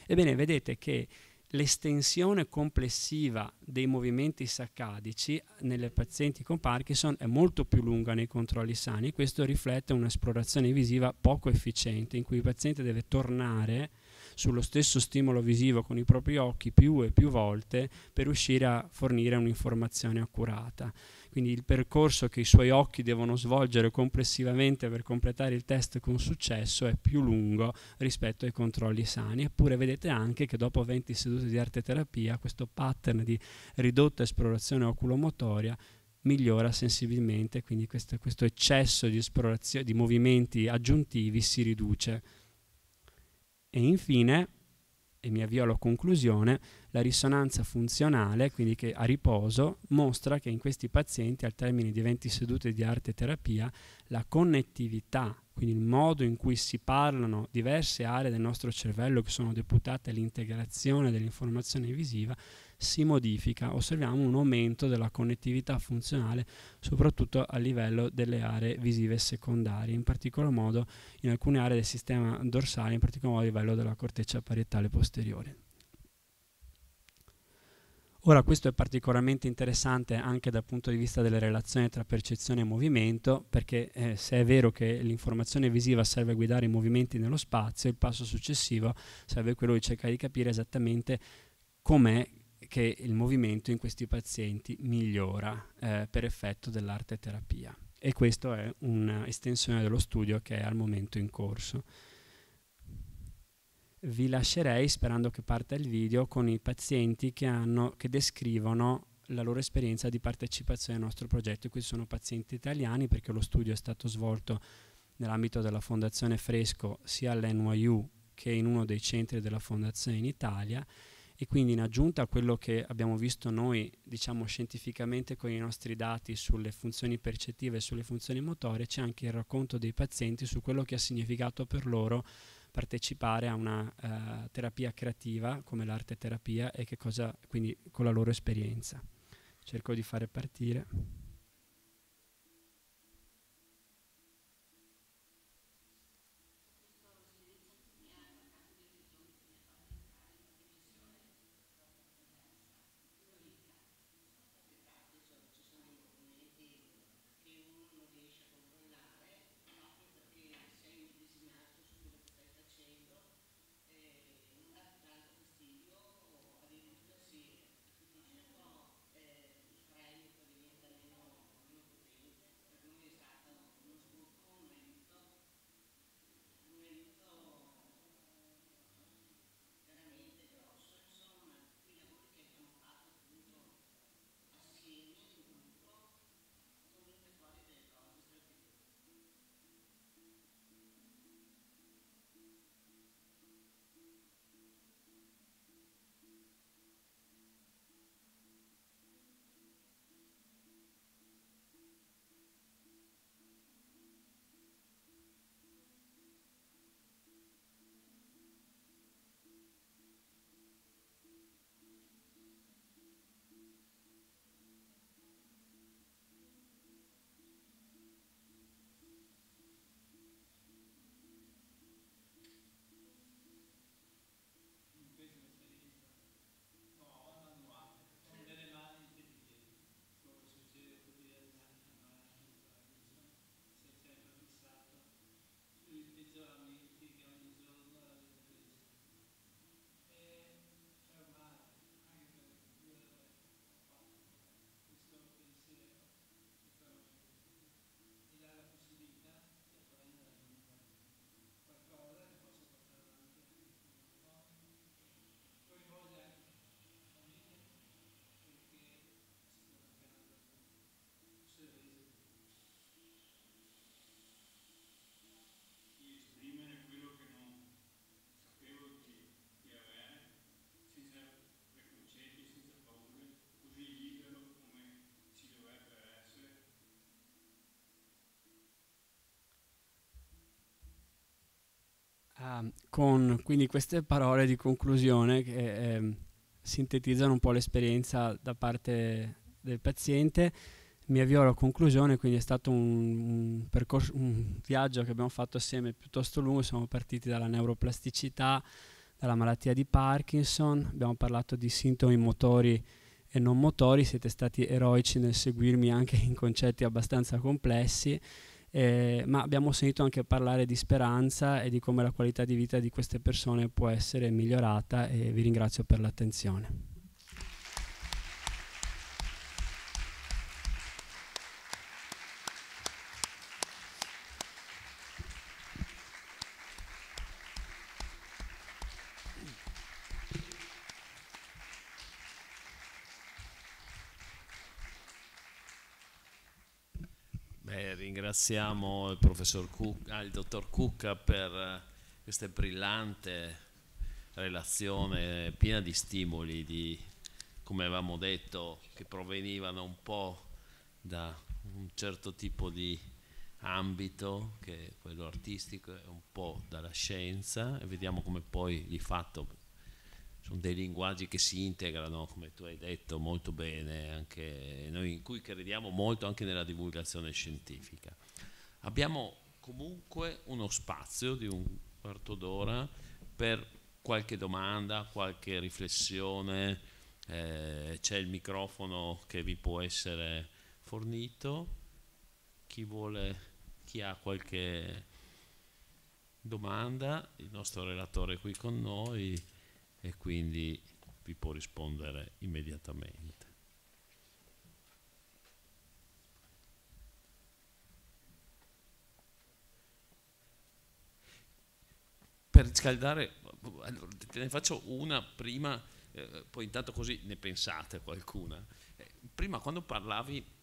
Ebbene, vedete che l'estensione complessiva dei movimenti saccadici eh, nelle pazienti con Parkinson è molto più lunga nei controlli sani questo riflette un'esplorazione visiva poco efficiente in cui il paziente deve tornare sullo stesso stimolo visivo con i propri occhi più e più volte per riuscire a fornire un'informazione accurata. Quindi il percorso che i suoi occhi devono svolgere complessivamente per completare il test con successo è più lungo rispetto ai controlli sani. Eppure vedete anche che dopo 20 sedute di arte terapia questo pattern di ridotta esplorazione oculomotoria migliora sensibilmente, quindi questo, questo eccesso di, di movimenti aggiuntivi si riduce. E infine, e mi avvio alla conclusione, la risonanza funzionale, quindi che a riposo, mostra che in questi pazienti, al termine di 20 sedute di arte terapia, la connettività, quindi il modo in cui si parlano diverse aree del nostro cervello che sono deputate all'integrazione dell'informazione visiva, si modifica, osserviamo un aumento della connettività funzionale soprattutto a livello delle aree visive secondarie, in particolar modo in alcune aree del sistema dorsale, in particolar modo a livello della corteccia parietale posteriore. Ora questo è particolarmente interessante anche dal punto di vista delle relazioni tra percezione e movimento, perché eh, se è vero che l'informazione visiva serve a guidare i movimenti nello spazio, il passo successivo serve quello di cercare di capire esattamente com'è che il movimento in questi pazienti migliora eh, per effetto dell'arte terapia e questa è un'estensione dello studio che è al momento in corso. Vi lascerei, sperando che parta il video, con i pazienti che, hanno, che descrivono la loro esperienza di partecipazione al nostro progetto. Qui sono pazienti italiani perché lo studio è stato svolto nell'ambito della Fondazione Fresco sia all'NYU che in uno dei centri della Fondazione in Italia e quindi in aggiunta a quello che abbiamo visto noi, diciamo scientificamente con i nostri dati sulle funzioni percettive e sulle funzioni motorie, c'è anche il racconto dei pazienti su quello che ha significato per loro partecipare a una uh, terapia creativa come l'arte terapia e che cosa, quindi con la loro esperienza. Cerco di fare partire. con quindi queste parole di conclusione che eh, sintetizzano un po' l'esperienza da parte del paziente, mi avvio alla conclusione, quindi è stato un, un, percorso, un viaggio che abbiamo fatto assieme piuttosto lungo, siamo partiti dalla neuroplasticità, dalla malattia di Parkinson, abbiamo parlato di sintomi motori e non motori, siete stati eroici nel seguirmi anche in concetti abbastanza complessi eh, ma abbiamo sentito anche parlare di speranza e di come la qualità di vita di queste persone può essere migliorata e vi ringrazio per l'attenzione. ringraziamo il professor Cucca, ah, il dottor Cucca per eh, questa brillante relazione piena di stimoli, di, come avevamo detto, che provenivano un po' da un certo tipo di ambito, che è quello artistico, e un po' dalla scienza, e vediamo come poi di fatto sono dei linguaggi che si integrano, come tu hai detto molto bene, anche noi in cui crediamo molto anche nella divulgazione scientifica. Abbiamo comunque uno spazio di un quarto d'ora per qualche domanda, qualche riflessione, eh, c'è il microfono che vi può essere fornito, chi vuole, chi ha qualche domanda, il nostro relatore è qui con noi e quindi vi può rispondere immediatamente. Per riscaldare, te ne faccio una prima, eh, poi intanto così ne pensate qualcuna. Eh, prima quando parlavi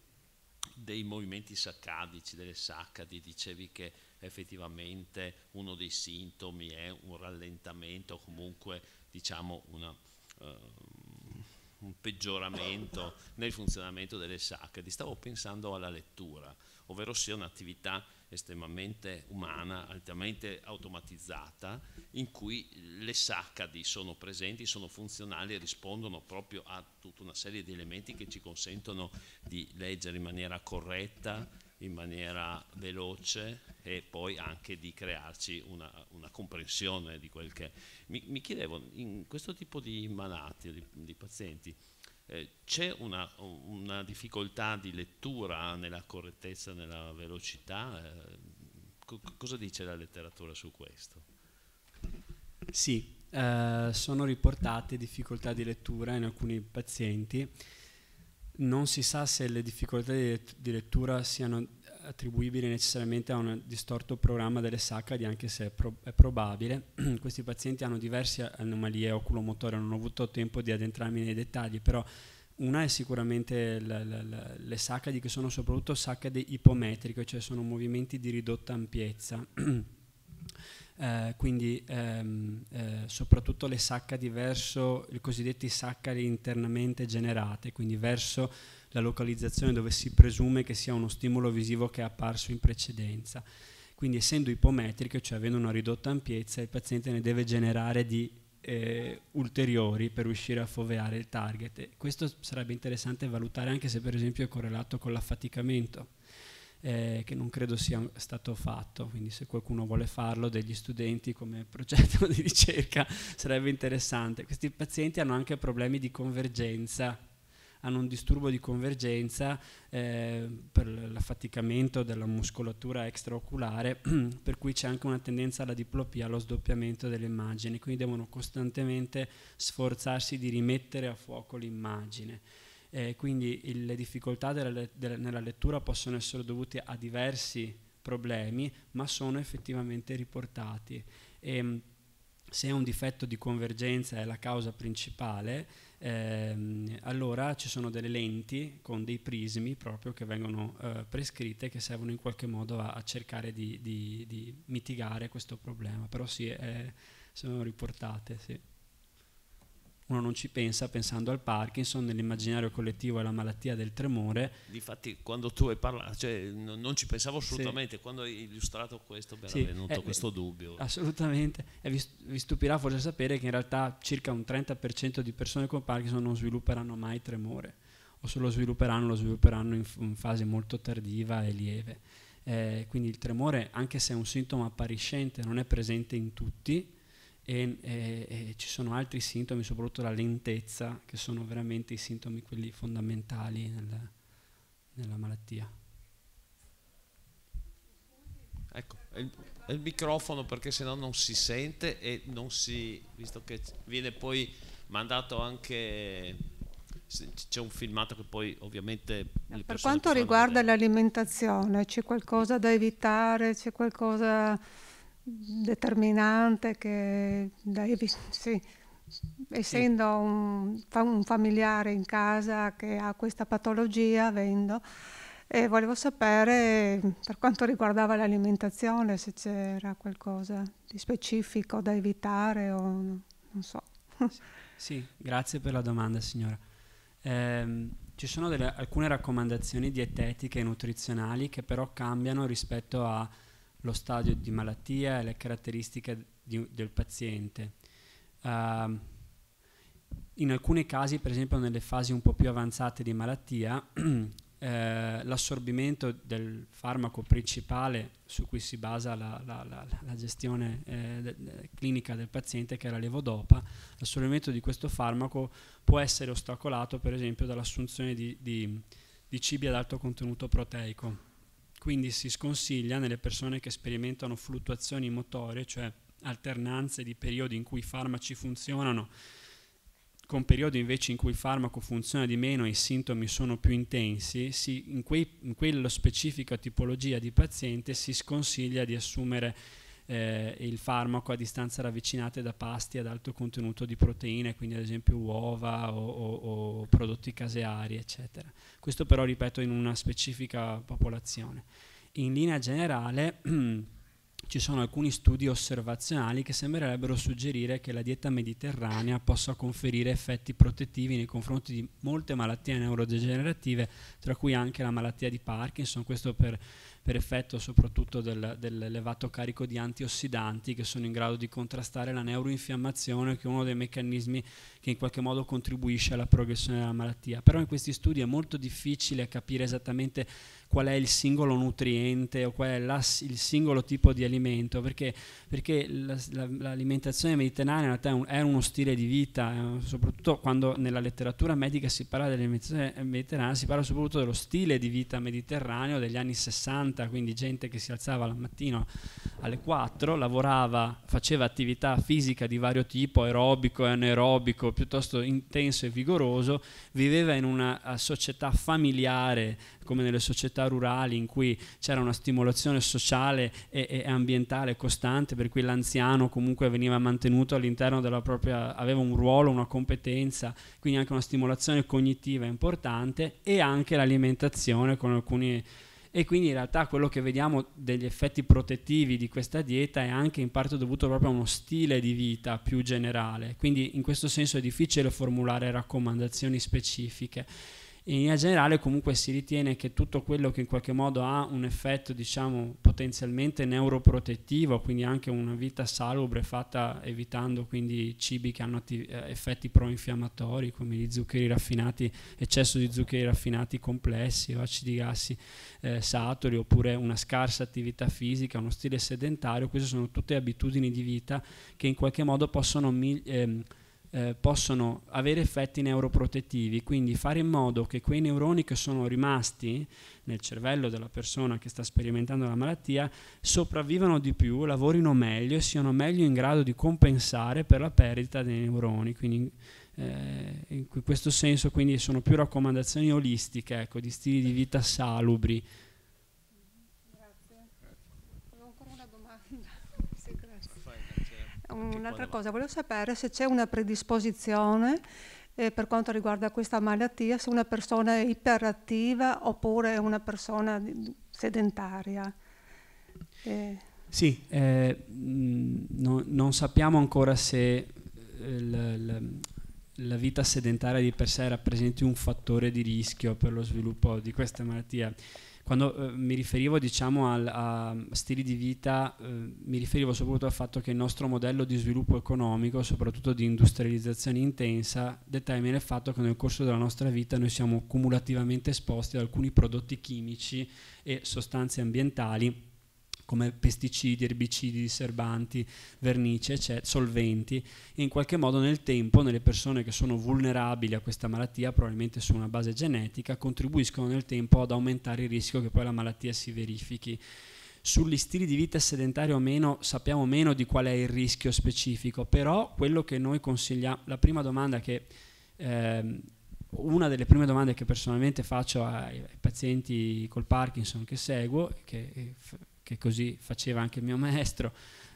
dei movimenti saccadici, delle saccadi, dicevi che effettivamente uno dei sintomi è un rallentamento o comunque diciamo una, uh, un peggioramento nel funzionamento delle sacche. Stavo pensando alla lettura, ovvero sia un'attività estremamente umana, altamente automatizzata, in cui le saccadi sono presenti, sono funzionali e rispondono proprio a tutta una serie di elementi che ci consentono di leggere in maniera corretta, in maniera veloce, e poi anche di crearci una, una comprensione di quel che è. Mi, mi, chiedevo, in questo tipo di malati, di, di pazienti, eh, c'è una, una, difficoltà di lettura nella correttezza, nella velocità? Eh, co cosa dice la letteratura su questo? Sì, eh, sono riportate difficoltà di lettura in alcuni pazienti. Non si sa se le difficoltà di, lettura siano attribuibile necessariamente a un distorto programma delle saccadi, anche se è, prob è probabile. Questi pazienti hanno diverse anomalie oculomotorie, non ho avuto tempo di addentrarmi nei dettagli, però una è sicuramente la, la, la, le saccadi che sono soprattutto saccade ipometriche, cioè sono movimenti di ridotta ampiezza. eh, quindi ehm, eh, soprattutto le saccadi verso i cosiddetti saccadi internamente generate, quindi verso la localizzazione dove si presume che sia uno stimolo visivo che è apparso in precedenza. Quindi essendo ipometriche, cioè avendo una ridotta ampiezza, il paziente ne deve generare di eh, ulteriori per riuscire a foveare il target. E questo sarebbe interessante valutare anche se per esempio è correlato con l'affaticamento, eh, che non credo sia stato fatto, quindi se qualcuno vuole farlo degli studenti come progetto di ricerca sarebbe interessante. Questi pazienti hanno anche problemi di convergenza hanno un disturbo di convergenza eh, per l'affaticamento della muscolatura extraoculare, per cui c'è anche una tendenza alla diplopia, allo sdoppiamento delle immagini, quindi devono costantemente sforzarsi di rimettere a fuoco l'immagine. Eh, quindi il, le difficoltà della, della, nella lettura possono essere dovute a diversi problemi, ma sono effettivamente riportati. E, ehm, se un difetto di convergenza è la causa principale, ehm, allora ci sono delle lenti con dei prismi proprio che vengono eh, prescritte che servono in qualche modo a, a cercare di, di, di, mitigare questo problema, però sì, eh, sono riportate. Sì uno non ci pensa pensando al Parkinson, nell'immaginario collettivo alla malattia del tremore. Difatti quando tu hai parlato, cioè, n- non ci pensavo assolutamente, sì. quando hai illustrato questo mi sì. era venuto eh, questo dubbio. Assolutamente, e vi, vi, stupirà forse sapere che in realtà circa un 30% di persone con Parkinson non svilupperanno mai tremore, o se lo svilupperanno lo svilupperanno in, f- in fase molto tardiva e lieve. Eh, quindi il tremore, anche se è un sintomo appariscente, non è presente in tutti, e, e, eh, e, eh, ci sono altri sintomi, soprattutto la lentezza, che sono veramente i sintomi quelli fondamentali nel, nella malattia. Ecco, è il, è il microfono perché sennò non si sente e non si, visto che viene poi mandato anche c'è un filmato che poi ovviamente per quanto riguarda delle... l'alimentazione c'è qualcosa da evitare c'è qualcosa determinante che devi, sì, essendo un, un, familiare in casa che ha questa patologia, avendo, e volevo sapere per quanto riguardava l'alimentazione se c'era qualcosa di specifico da evitare o non so. Sì, grazie per la domanda signora. Eh, ci sono delle, alcune raccomandazioni dietetiche e nutrizionali che però cambiano rispetto a lo stadio di malattia e le caratteristiche di, del paziente. Uh, in alcuni casi, per esempio nelle fasi un po' più avanzate di malattia, eh, l'assorbimento del farmaco principale su cui si basa la, la, la, la gestione eh, de, de, clinica del paziente, che era l'evodopa, l'assorbimento di questo farmaco può essere ostacolato per esempio dall'assunzione di, di, di cibi ad alto contenuto proteico quindi si sconsiglia nelle persone che sperimentano fluttuazioni motorie, cioè alternanze di periodi in cui i farmaci funzionano con periodi invece in cui il farmaco funziona di meno e i sintomi sono più intensi, si, in, quei, in quella specifica tipologia di paziente si sconsiglia di assumere eh, il farmaco a distanze ravvicinate da pasti ad alto contenuto di proteine, quindi ad esempio uova o, o, o prodotti caseari, eccetera. Questo però, ripeto, in una specifica popolazione. In linea generale... ci sono alcuni studi osservazionali che sembrerebbero suggerire che la dieta mediterranea possa conferire effetti protettivi nei confronti di molte malattie neurodegenerative, tra cui anche la malattia di Parkinson, questo per per effetto soprattutto del, dell'elevato carico di antiossidanti che sono in grado di contrastare la neuroinfiammazione che è uno dei meccanismi che in qualche modo contribuisce alla progressione della malattia. Però in questi studi è molto difficile capire esattamente qual è il singolo nutriente o qual è la, il singolo tipo di alimento, perché, perché la, la, l'alimentazione mediterranea in realtà è, un, è, uno stile di vita, soprattutto quando nella letteratura medica si parla dell'alimentazione eh, mediterranea, si parla soprattutto dello stile di vita mediterraneo degli anni 60, quindi gente che si alzava la mattina alle 4, lavorava, faceva attività fisica di vario tipo, aerobico e anaerobico, piuttosto intenso e vigoroso, viveva in una società familiare, come nelle società rurali in cui c'era una stimolazione sociale e, e, ambientale costante, per cui l'anziano comunque veniva mantenuto all'interno della propria, aveva un ruolo, una competenza, quindi anche una stimolazione cognitiva importante e anche l'alimentazione con alcuni... E quindi in realtà quello che vediamo degli effetti protettivi di questa dieta è anche in parte dovuto proprio a uno stile di vita più generale, quindi in questo senso è difficile formulare raccomandazioni specifiche in linea generale comunque si ritiene che tutto quello che in qualche modo ha un effetto diciamo potenzialmente neuroprotettivo, quindi anche una vita salubre fatta evitando quindi cibi che hanno atti- eh, effetti proinfiammatori come gli zuccheri raffinati, eccesso di zuccheri raffinati complessi o acidi grassi eh, saturi oppure una scarsa attività fisica, uno stile sedentario, queste sono tutte abitudini di vita che in qualche modo possono... Mi- ehm, eh, possono avere effetti neuroprotettivi, quindi fare in modo che quei neuroni che sono rimasti nel cervello della persona che sta sperimentando la malattia sopravvivano di più, lavorino meglio e siano meglio in grado di compensare per la perdita dei neuroni. Quindi, eh, in questo senso quindi sono più raccomandazioni olistiche, ecco, di stili di vita salubri. Un'altra cosa, volevo sapere se c'è una predisposizione eh, per quanto riguarda questa malattia, se una persona è iperattiva oppure è una persona sedentaria. Eh. Sì, eh, mm, no, non sappiamo ancora se eh, la, la, la vita sedentaria di per sé rappresenti un fattore di rischio per lo sviluppo di questa malattia. Quando eh, mi riferivo diciamo, al, a stili di vita, eh, mi riferivo soprattutto al fatto che il nostro modello di sviluppo economico, soprattutto di industrializzazione intensa, determina il fatto che nel corso della nostra vita noi siamo cumulativamente esposti ad alcuni prodotti chimici e sostanze ambientali come pesticidi, erbicidi, diserbanti, vernici, eccetera, solventi, e in qualche modo nel tempo nelle persone che sono vulnerabili a questa malattia, probabilmente su una base genetica, contribuiscono nel tempo ad aumentare il rischio che poi la malattia si verifichi. Sugli stili di vita sedentari o meno sappiamo meno di qual è il rischio specifico, però quello che noi consigliamo, la prima domanda che... Ehm, una delle prime domande che personalmente faccio ai, ai pazienti col Parkinson che seguo, che eh, che così faceva anche il mio maestro,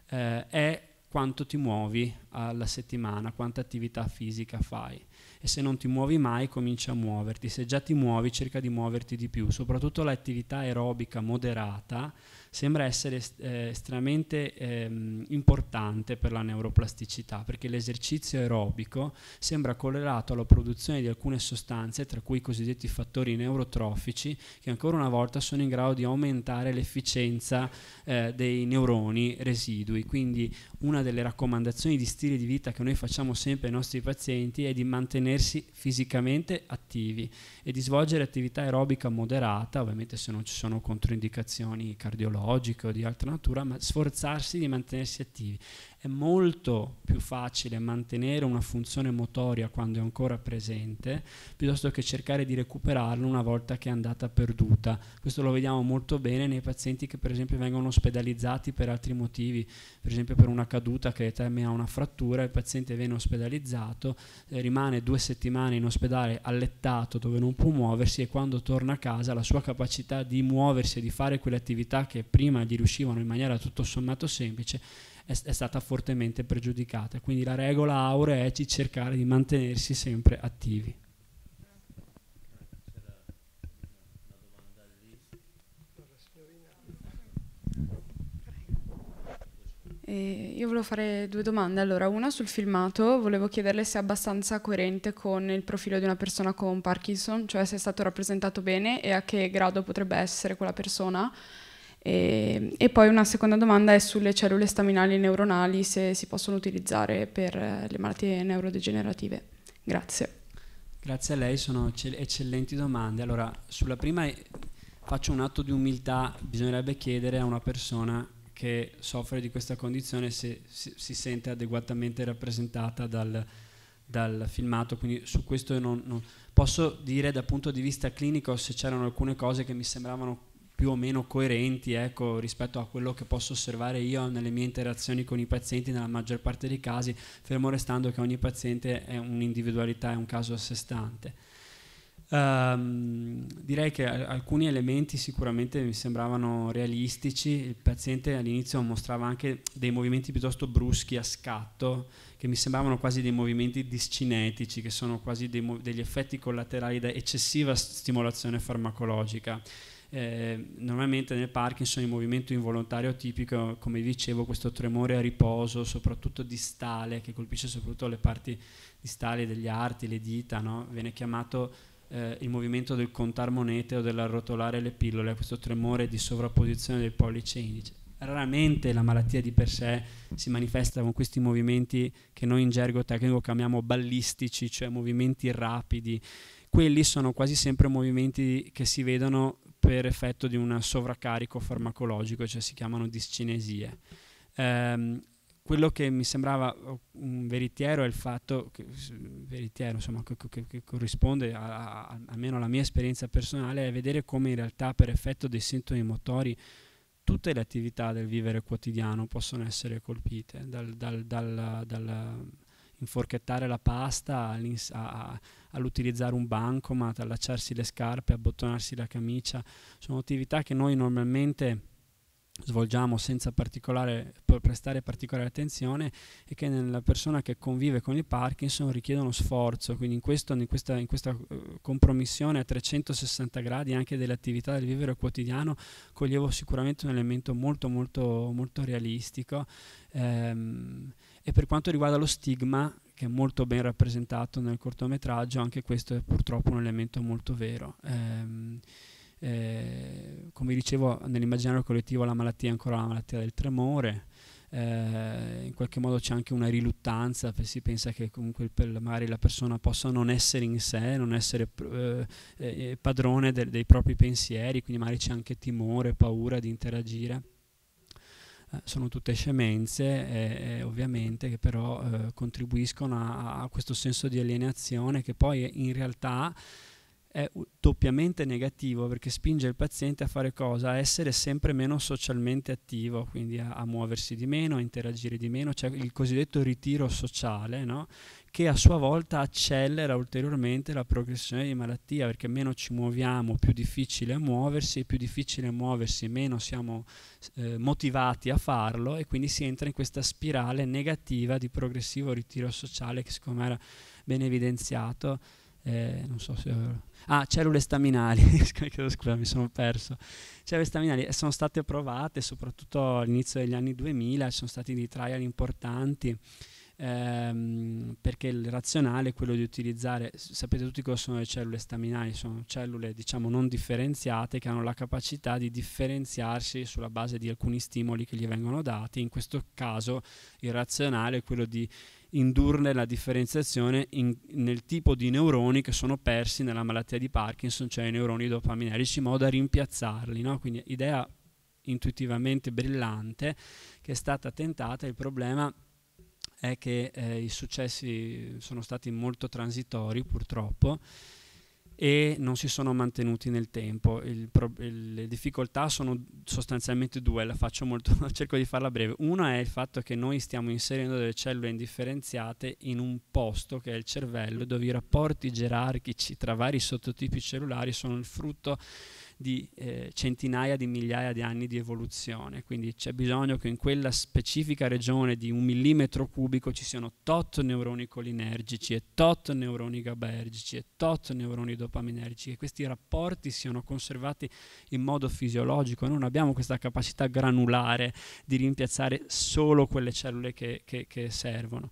eh, è quanto ti muovi alla settimana, quanta attività fisica fai. E se non ti muovi mai, comincia a muoverti. Se già ti muovi, cerca di muoverti di più. Soprattutto l'attività aerobica moderata sembra essere eh, estremamente ehm, importante per la neuroplasticità, perché l'esercizio aerobico sembra correlato alla produzione di alcune sostanze, tra cui i cosiddetti fattori neurotrofici, che ancora una volta sono in grado di aumentare l'efficienza eh, dei neuroni residui. Quindi una delle raccomandazioni di stile di vita che noi facciamo sempre ai nostri pazienti è di mantenersi fisicamente attivi e di svolgere attività aerobica moderata, ovviamente se non ci sono controindicazioni cardiologiche psicologiche o di altra natura, ma sforzarsi di mantenersi attivi. È molto più facile mantenere una funzione motoria quando è ancora presente, piuttosto che cercare di recuperarla una volta che è andata perduta. Questo lo vediamo molto bene nei pazienti che per esempio vengono ospedalizzati per altri motivi, per esempio per una caduta che determina una frattura, il paziente viene ospedalizzato, eh, rimane due settimane in ospedale allettato dove non può muoversi e quando torna a casa la sua capacità di muoversi e di fare quelle attività che prima gli riuscivano in maniera tutto sommato semplice è, è stata fortemente pregiudicata. Quindi la regola aurea è di cercare di mantenersi sempre attivi. Eh, io volevo fare due domande. Allora, una sul filmato, volevo chiederle se è abbastanza coerente con il profilo di una persona con Parkinson, cioè se è stato rappresentato bene e a che grado potrebbe essere quella persona. E, e, poi una seconda domanda è sulle cellule staminali neuronali, se si possono utilizzare per eh, le malattie neurodegenerative. Grazie. Grazie a lei, sono eccellenti domande. Allora, sulla prima faccio un atto di umiltà, bisognerebbe chiedere a una persona che soffre di questa condizione se si, si sente adeguatamente rappresentata dal, dal filmato, quindi su questo non, non posso dire dal punto di vista clinico se c'erano alcune cose che mi sembravano più o meno coerenti ecco, rispetto a quello che posso osservare io nelle mie interazioni con i pazienti nella maggior parte dei casi, fermo restando che ogni paziente è un'individualità, è un caso a sé stante. Um, direi che alcuni elementi sicuramente mi sembravano realistici, il paziente all'inizio mostrava anche dei movimenti piuttosto bruschi a scatto, che mi sembravano quasi dei movimenti discinetici, che sono quasi degli effetti collaterali da eccessiva stimolazione farmacologica eh, normalmente nel Parkinson il movimento involontario tipico, come dicevo, questo tremore a riposo, soprattutto distale, che colpisce soprattutto le parti distali degli arti, le dita, no? viene chiamato eh, il movimento del contar monete o dell'arrotolare le pillole, questo tremore di sovrapposizione del pollice indice. Raramente la malattia di per sé si manifesta con questi movimenti che noi in gergo tecnico chiamiamo ballistici, cioè movimenti rapidi quelli sono quasi sempre movimenti che si vedono per effetto di un sovraccarico farmacologico, cioè si chiamano discinesie. Ehm, quello che mi sembrava oh, un veritiero è il fatto che, veritiero, insomma, che, che, che corrisponde a, a, almeno alla mia esperienza personale, è vedere come in realtà per effetto dei sintomi motori tutte le attività del vivere quotidiano possono essere colpite dal, dal, dal, inforchettare la pasta, all'utilizzare un bancomat, allacciarsi le scarpe, abbottonarsi la camicia, sono attività che noi normalmente svolgiamo senza particolare, prestare particolare attenzione e che nella persona che convive con il Parkinson richiedono sforzo, quindi in, questo, in, questa, in questa, eh, compromissione a 360 gradi anche delle attività del vivere quotidiano coglievo sicuramente un elemento molto molto molto realistico. Ehm, e per quanto riguarda lo stigma, che è molto ben rappresentato nel cortometraggio, anche questo è purtroppo un elemento molto vero. Ehm, eh, come dicevo, nell'immaginario collettivo la malattia è ancora la malattia del tremore, eh, in qualche modo c'è anche una riluttanza, si pensa che comunque magari la persona possa non essere in sé, non essere eh, eh padrone de dei propri pensieri, quindi magari c'è anche timore, paura di interagire. Eh, sono tutte scemenze eh, ovviamente che però eh, contribuiscono a, a questo senso di alienazione che poi in realtà è doppiamente negativo perché spinge il paziente a fare cosa? A essere sempre meno socialmente attivo, quindi a, a muoversi di meno, a interagire di meno, c'è cioè il cosiddetto ritiro sociale, no? che a sua volta accelera ulteriormente la progressione di malattia, perché meno ci muoviamo, più difficile è muoversi, più difficile è muoversi, meno siamo eh, motivati a farlo e quindi si entra in questa spirale negativa di progressivo ritiro sociale che siccome era ben evidenziato eh, non so se... Ah, cellule staminali, scusa, mi sono perso. Cellule staminali eh, sono state provate soprattutto all'inizio degli anni 2000, ci sono stati dei trial importanti ehm, perché il razionale è quello di utilizzare, sapete tutti cosa sono le cellule staminali, sono cellule diciamo non differenziate che hanno la capacità di differenziarsi sulla base di alcuni stimoli che gli vengono dati, in questo caso il razionale è quello di indurne la differenziazione in, nel tipo di neuroni che sono persi nella malattia di Parkinson, cioè i neuroni dopaminergici, in modo da rimpiazzarli. No? Quindi idea intuitivamente brillante che è stata tentata, il problema è che eh, i successi sono stati molto transitori purtroppo e non si sono mantenuti nel tempo. Pro, le difficoltà sono sostanzialmente due, la faccio molto, cerco di farla breve. Una è il fatto che noi stiamo inserendo delle cellule indifferenziate in un posto che è il cervello, dove i rapporti gerarchici tra vari sottotipi cellulari sono il frutto di eh, centinaia di migliaia di anni di evoluzione, quindi c'è bisogno che in quella specifica regione di un millimetro cubico ci siano tot neuroni colinergici e tot neuroni gabergici e tot neuroni dopaminergici, che questi rapporti siano conservati in modo fisiologico, non abbiamo questa capacità granulare di rimpiazzare solo quelle cellule che, che, che servono.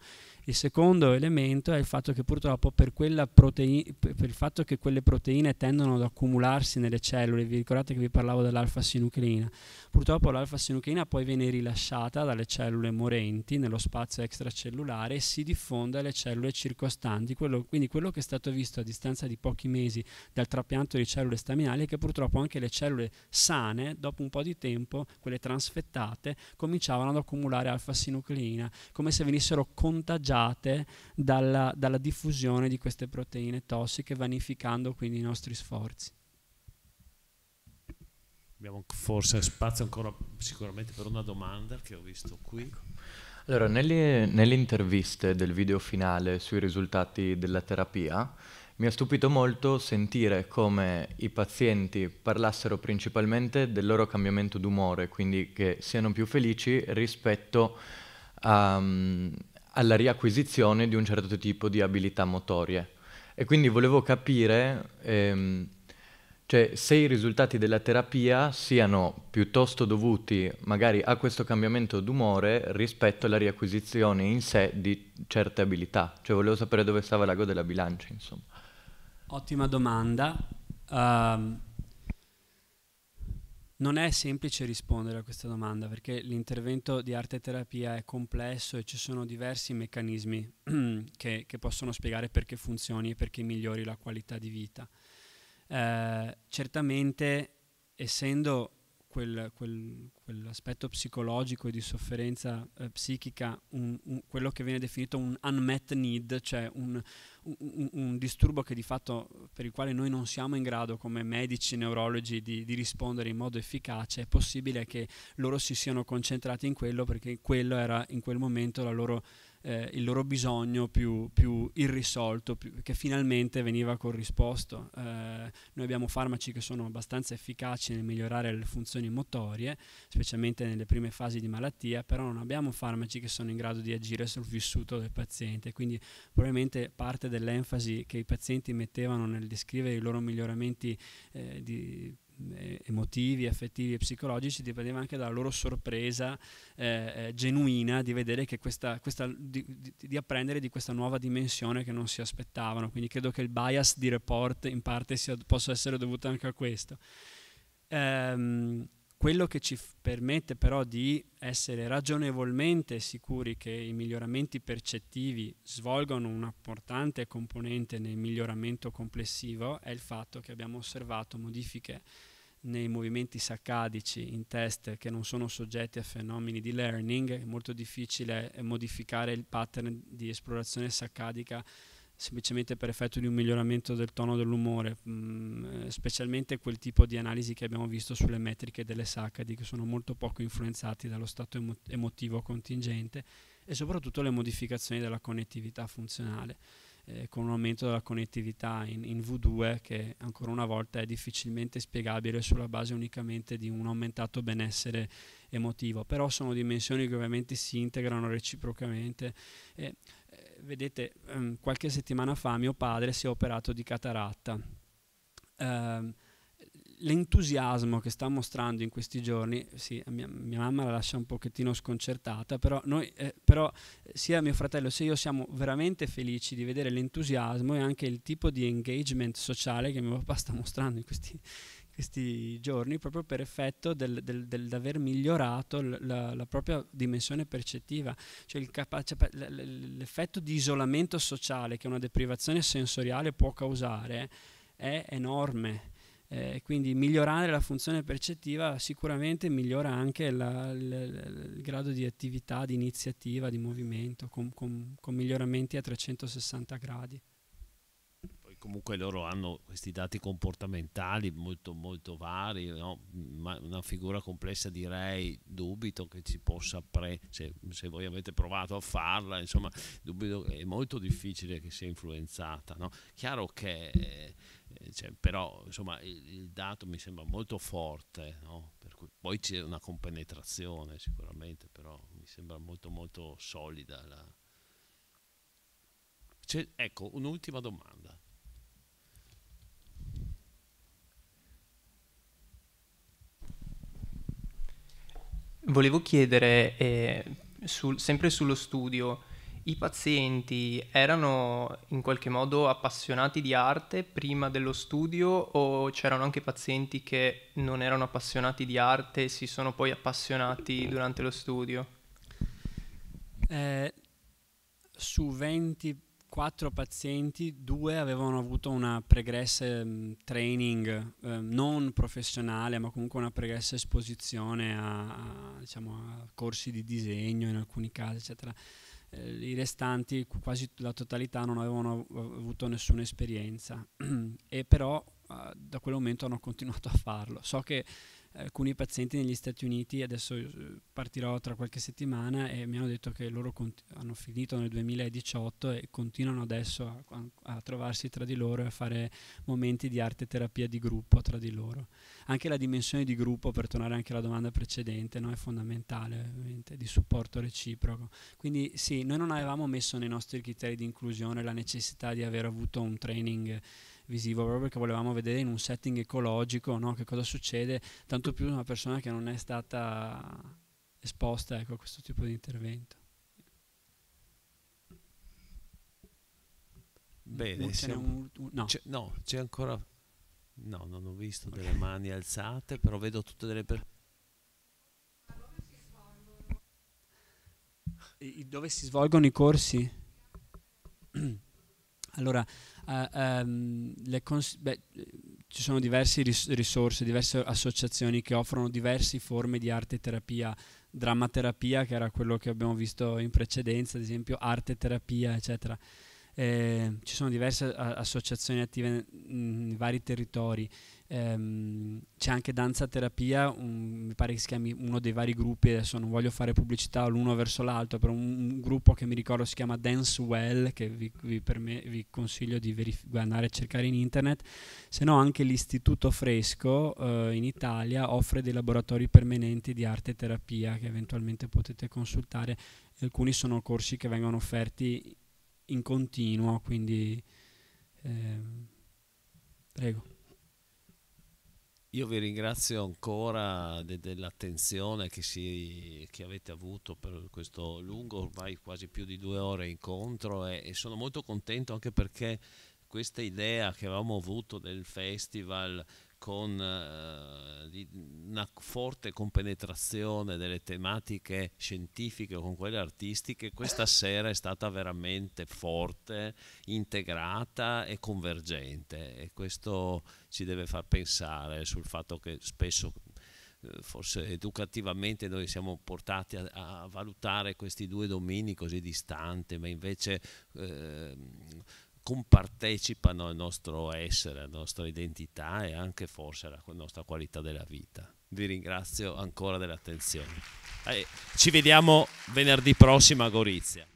Il secondo elemento è il fatto che purtroppo per, proteina, per il fatto che quelle proteine tendono ad accumularsi nelle cellule, vi ricordate che vi parlavo dell'alfa-sinucleina, purtroppo l'alfa-sinucleina poi viene rilasciata dalle cellule morenti nello spazio extracellulare e si diffonde alle cellule circostanti, quello, quindi quello che è stato visto a distanza di pochi mesi dal trapianto di cellule staminali è che purtroppo anche le cellule sane, dopo un po' di tempo, quelle transfettate, cominciavano ad accumulare alfa-sinucleina, come se venissero contagiate inquietate dalla, dalla diffusione di queste proteine tossiche, vanificando quindi i nostri sforzi. Abbiamo forse spazio ancora sicuramente per una domanda che ho visto qui. Ecco. Allora, nelle, nelle, interviste del video finale sui risultati della terapia, mi ha stupito molto sentire come i pazienti parlassero principalmente del loro cambiamento d'umore, quindi che siano più felici rispetto a, mm, alla riacquisizione di un certo tipo di abilità motorie. E quindi volevo capire ehm, cioè, se i risultati della terapia siano piuttosto dovuti magari a questo cambiamento d'umore rispetto alla riacquisizione in sé di certe abilità. Cioè, volevo sapere dove stava l'ago della bilancia, insomma. Ottima domanda. Uh, non è semplice rispondere a questa domanda perché l'intervento di arte e terapia è complesso e ci sono diversi meccanismi che, che, possono spiegare perché funzioni e perché migliori la qualità di vita. Eh, certamente, essendo quel, quel, quell'aspetto psicologico e di sofferenza eh, psichica, un, un, quello che viene definito un unmet need, cioè un, un, disturbo che di fatto per il quale noi non siamo in grado come medici, neurologi di, di, rispondere in modo efficace, è possibile che loro si siano concentrati in quello perché quello era in quel momento la loro eh, il loro bisogno più, più irrisolto, più, che finalmente veniva corrisposto. Eh, noi abbiamo farmaci che sono abbastanza efficaci nel migliorare le funzioni motorie, specialmente nelle prime fasi di malattia, però non abbiamo farmaci che sono in grado di agire sul vissuto del paziente, quindi probabilmente parte dell'enfasi che i pazienti mettevano nel descrivere i loro miglioramenti eh, di eh, emotivi, affettivi e psicologici dipendeva anche dalla loro sorpresa eh, eh, genuina di vedere che questa, questa di, di, di, apprendere di questa nuova dimensione che non si aspettavano. Quindi credo che il bias di report in parte sia, possa essere dovuto anche a questo. Ehm, quello che ci permette però di essere ragionevolmente sicuri che i miglioramenti percettivi svolgano un'importante componente nel miglioramento complessivo è il fatto che abbiamo osservato modifiche nei movimenti saccadici in test che non sono soggetti a fenomeni di learning, è molto difficile modificare il pattern di esplorazione saccadica semplicemente per effetto di un miglioramento del tono dell'umore, mm, eh, specialmente quel tipo di analisi che abbiamo visto sulle metriche delle dell'SHD che sono molto poco influenzati dallo stato emo- emotivo contingente e soprattutto le modificazioni della connettività funzionale eh, con un aumento della connettività in, in, V2 che ancora una volta è difficilmente spiegabile sulla base unicamente di un aumentato benessere emotivo, però sono dimensioni che ovviamente si integrano reciprocamente. Eh, vedete, ehm, qualche settimana fa mio padre si è operato di cataratta. Eh, l'entusiasmo che sta mostrando in questi giorni, sì, mia, mia, mamma la lascia un pochettino sconcertata, però, noi, eh, però eh, sia mio fratello sia io siamo veramente felici di vedere l'entusiasmo e anche il tipo di engagement sociale che mio papà sta mostrando in questi giorni questi giorni proprio per effetto del, del, dell'aver migliorato la, la, propria dimensione percettiva, cioè, cioè l'effetto di isolamento sociale che una deprivazione sensoriale può causare è enorme. Eh, quindi migliorare la funzione percettiva sicuramente migliora anche la, il, il grado di attività, di iniziativa, di movimento, con, con, con miglioramenti a 360 gradi comunque loro hanno questi dati comportamentali molto, molto vari, no? una figura complessa direi, dubito che ci possa, pre- se, se, voi avete provato a farla, insomma, dubito, è molto difficile che sia influenzata. No? Chiaro che, eh, cioè, però, insomma, il, il, dato mi sembra molto forte, no? cui, poi c'è una compenetrazione sicuramente, però mi sembra molto, molto solida la... C'è, ecco, un'ultima domanda. Volevo chiedere, eh, sul, sempre sullo studio, i pazienti erano in qualche modo appassionati di arte prima dello studio o c'erano anche pazienti che non erano appassionati di arte e si sono poi appassionati durante lo studio? Eh, su 20 quattro pazienti, due avevano avuto una pregressa ehm, training eh, non professionale, ma comunque una pregressa esposizione a, a, diciamo, a, corsi di disegno in alcuni casi, eccetera. Eh, I restanti, quasi la totalità, non avevano avuto nessuna esperienza e però eh, da quel momento hanno continuato a farlo. So che alcuni pazienti negli Stati Uniti, adesso eh, partirò tra qualche settimana e mi hanno detto che loro cont- hanno finito nel 2018 e continuano adesso a, a, trovarsi tra di loro e a fare momenti di arte terapia di gruppo tra di loro. Anche la dimensione di gruppo, per tornare anche alla domanda precedente, no, è fondamentale, ovviamente, di supporto reciproco. Quindi sì, noi non avevamo messo nei nostri criteri di inclusione la necessità di aver avuto un training visivo, proprio perché volevamo vedere in un setting ecologico no? che cosa succede, tanto più una persona che non è stata esposta ecco, a questo tipo di intervento. Bene, siamo, un, un, no. C'è, no, c'è ancora... No, non ho visto okay. delle mani alzate, però vedo tutte delle persone... dove si svolgono i corsi? Allora, uh, um, cons- beh, ci sono diverse ris- risorse, diverse associazioni che offrono diverse forme di arte e terapia, drammaterapia, che era quello che abbiamo visto in precedenza, ad esempio arte terapia, eccetera. Eh, ci sono diverse a- associazioni attive in, mm, in vari territori ehm, c'è anche danza terapia, un, mi pare che si chiami uno dei vari gruppi, adesso non voglio fare pubblicità l'uno verso l'altro, però un, un gruppo che mi ricordo si chiama Dance Well, che vi, vi, me, vi consiglio di verif- andare a cercare in internet, se no anche l'Istituto Fresco eh, in Italia offre dei laboratori permanenti di arte e terapia che eventualmente potete consultare, alcuni sono corsi che vengono offerti in continuo, quindi... Ehm, prego. Io vi ringrazio ancora de- dell'attenzione che, si, che, avete avuto per questo lungo, ormai quasi più di due ore incontro e, e sono molto contento anche perché questa idea che avevamo avuto del festival con eh, una forte compenetrazione delle tematiche scientifiche con quelle artistiche, questa sera è stata veramente forte, integrata e convergente e questo ci deve far pensare sul fatto che spesso eh, forse educativamente noi siamo portati a, a, valutare questi due domini così distanti, ma invece eh, compartecipano al nostro essere, alla nostra identità e anche forse alla nostra qualità della vita. Vi ringrazio ancora dell'attenzione. Eh, ci vediamo venerdì prossimo a Gorizia.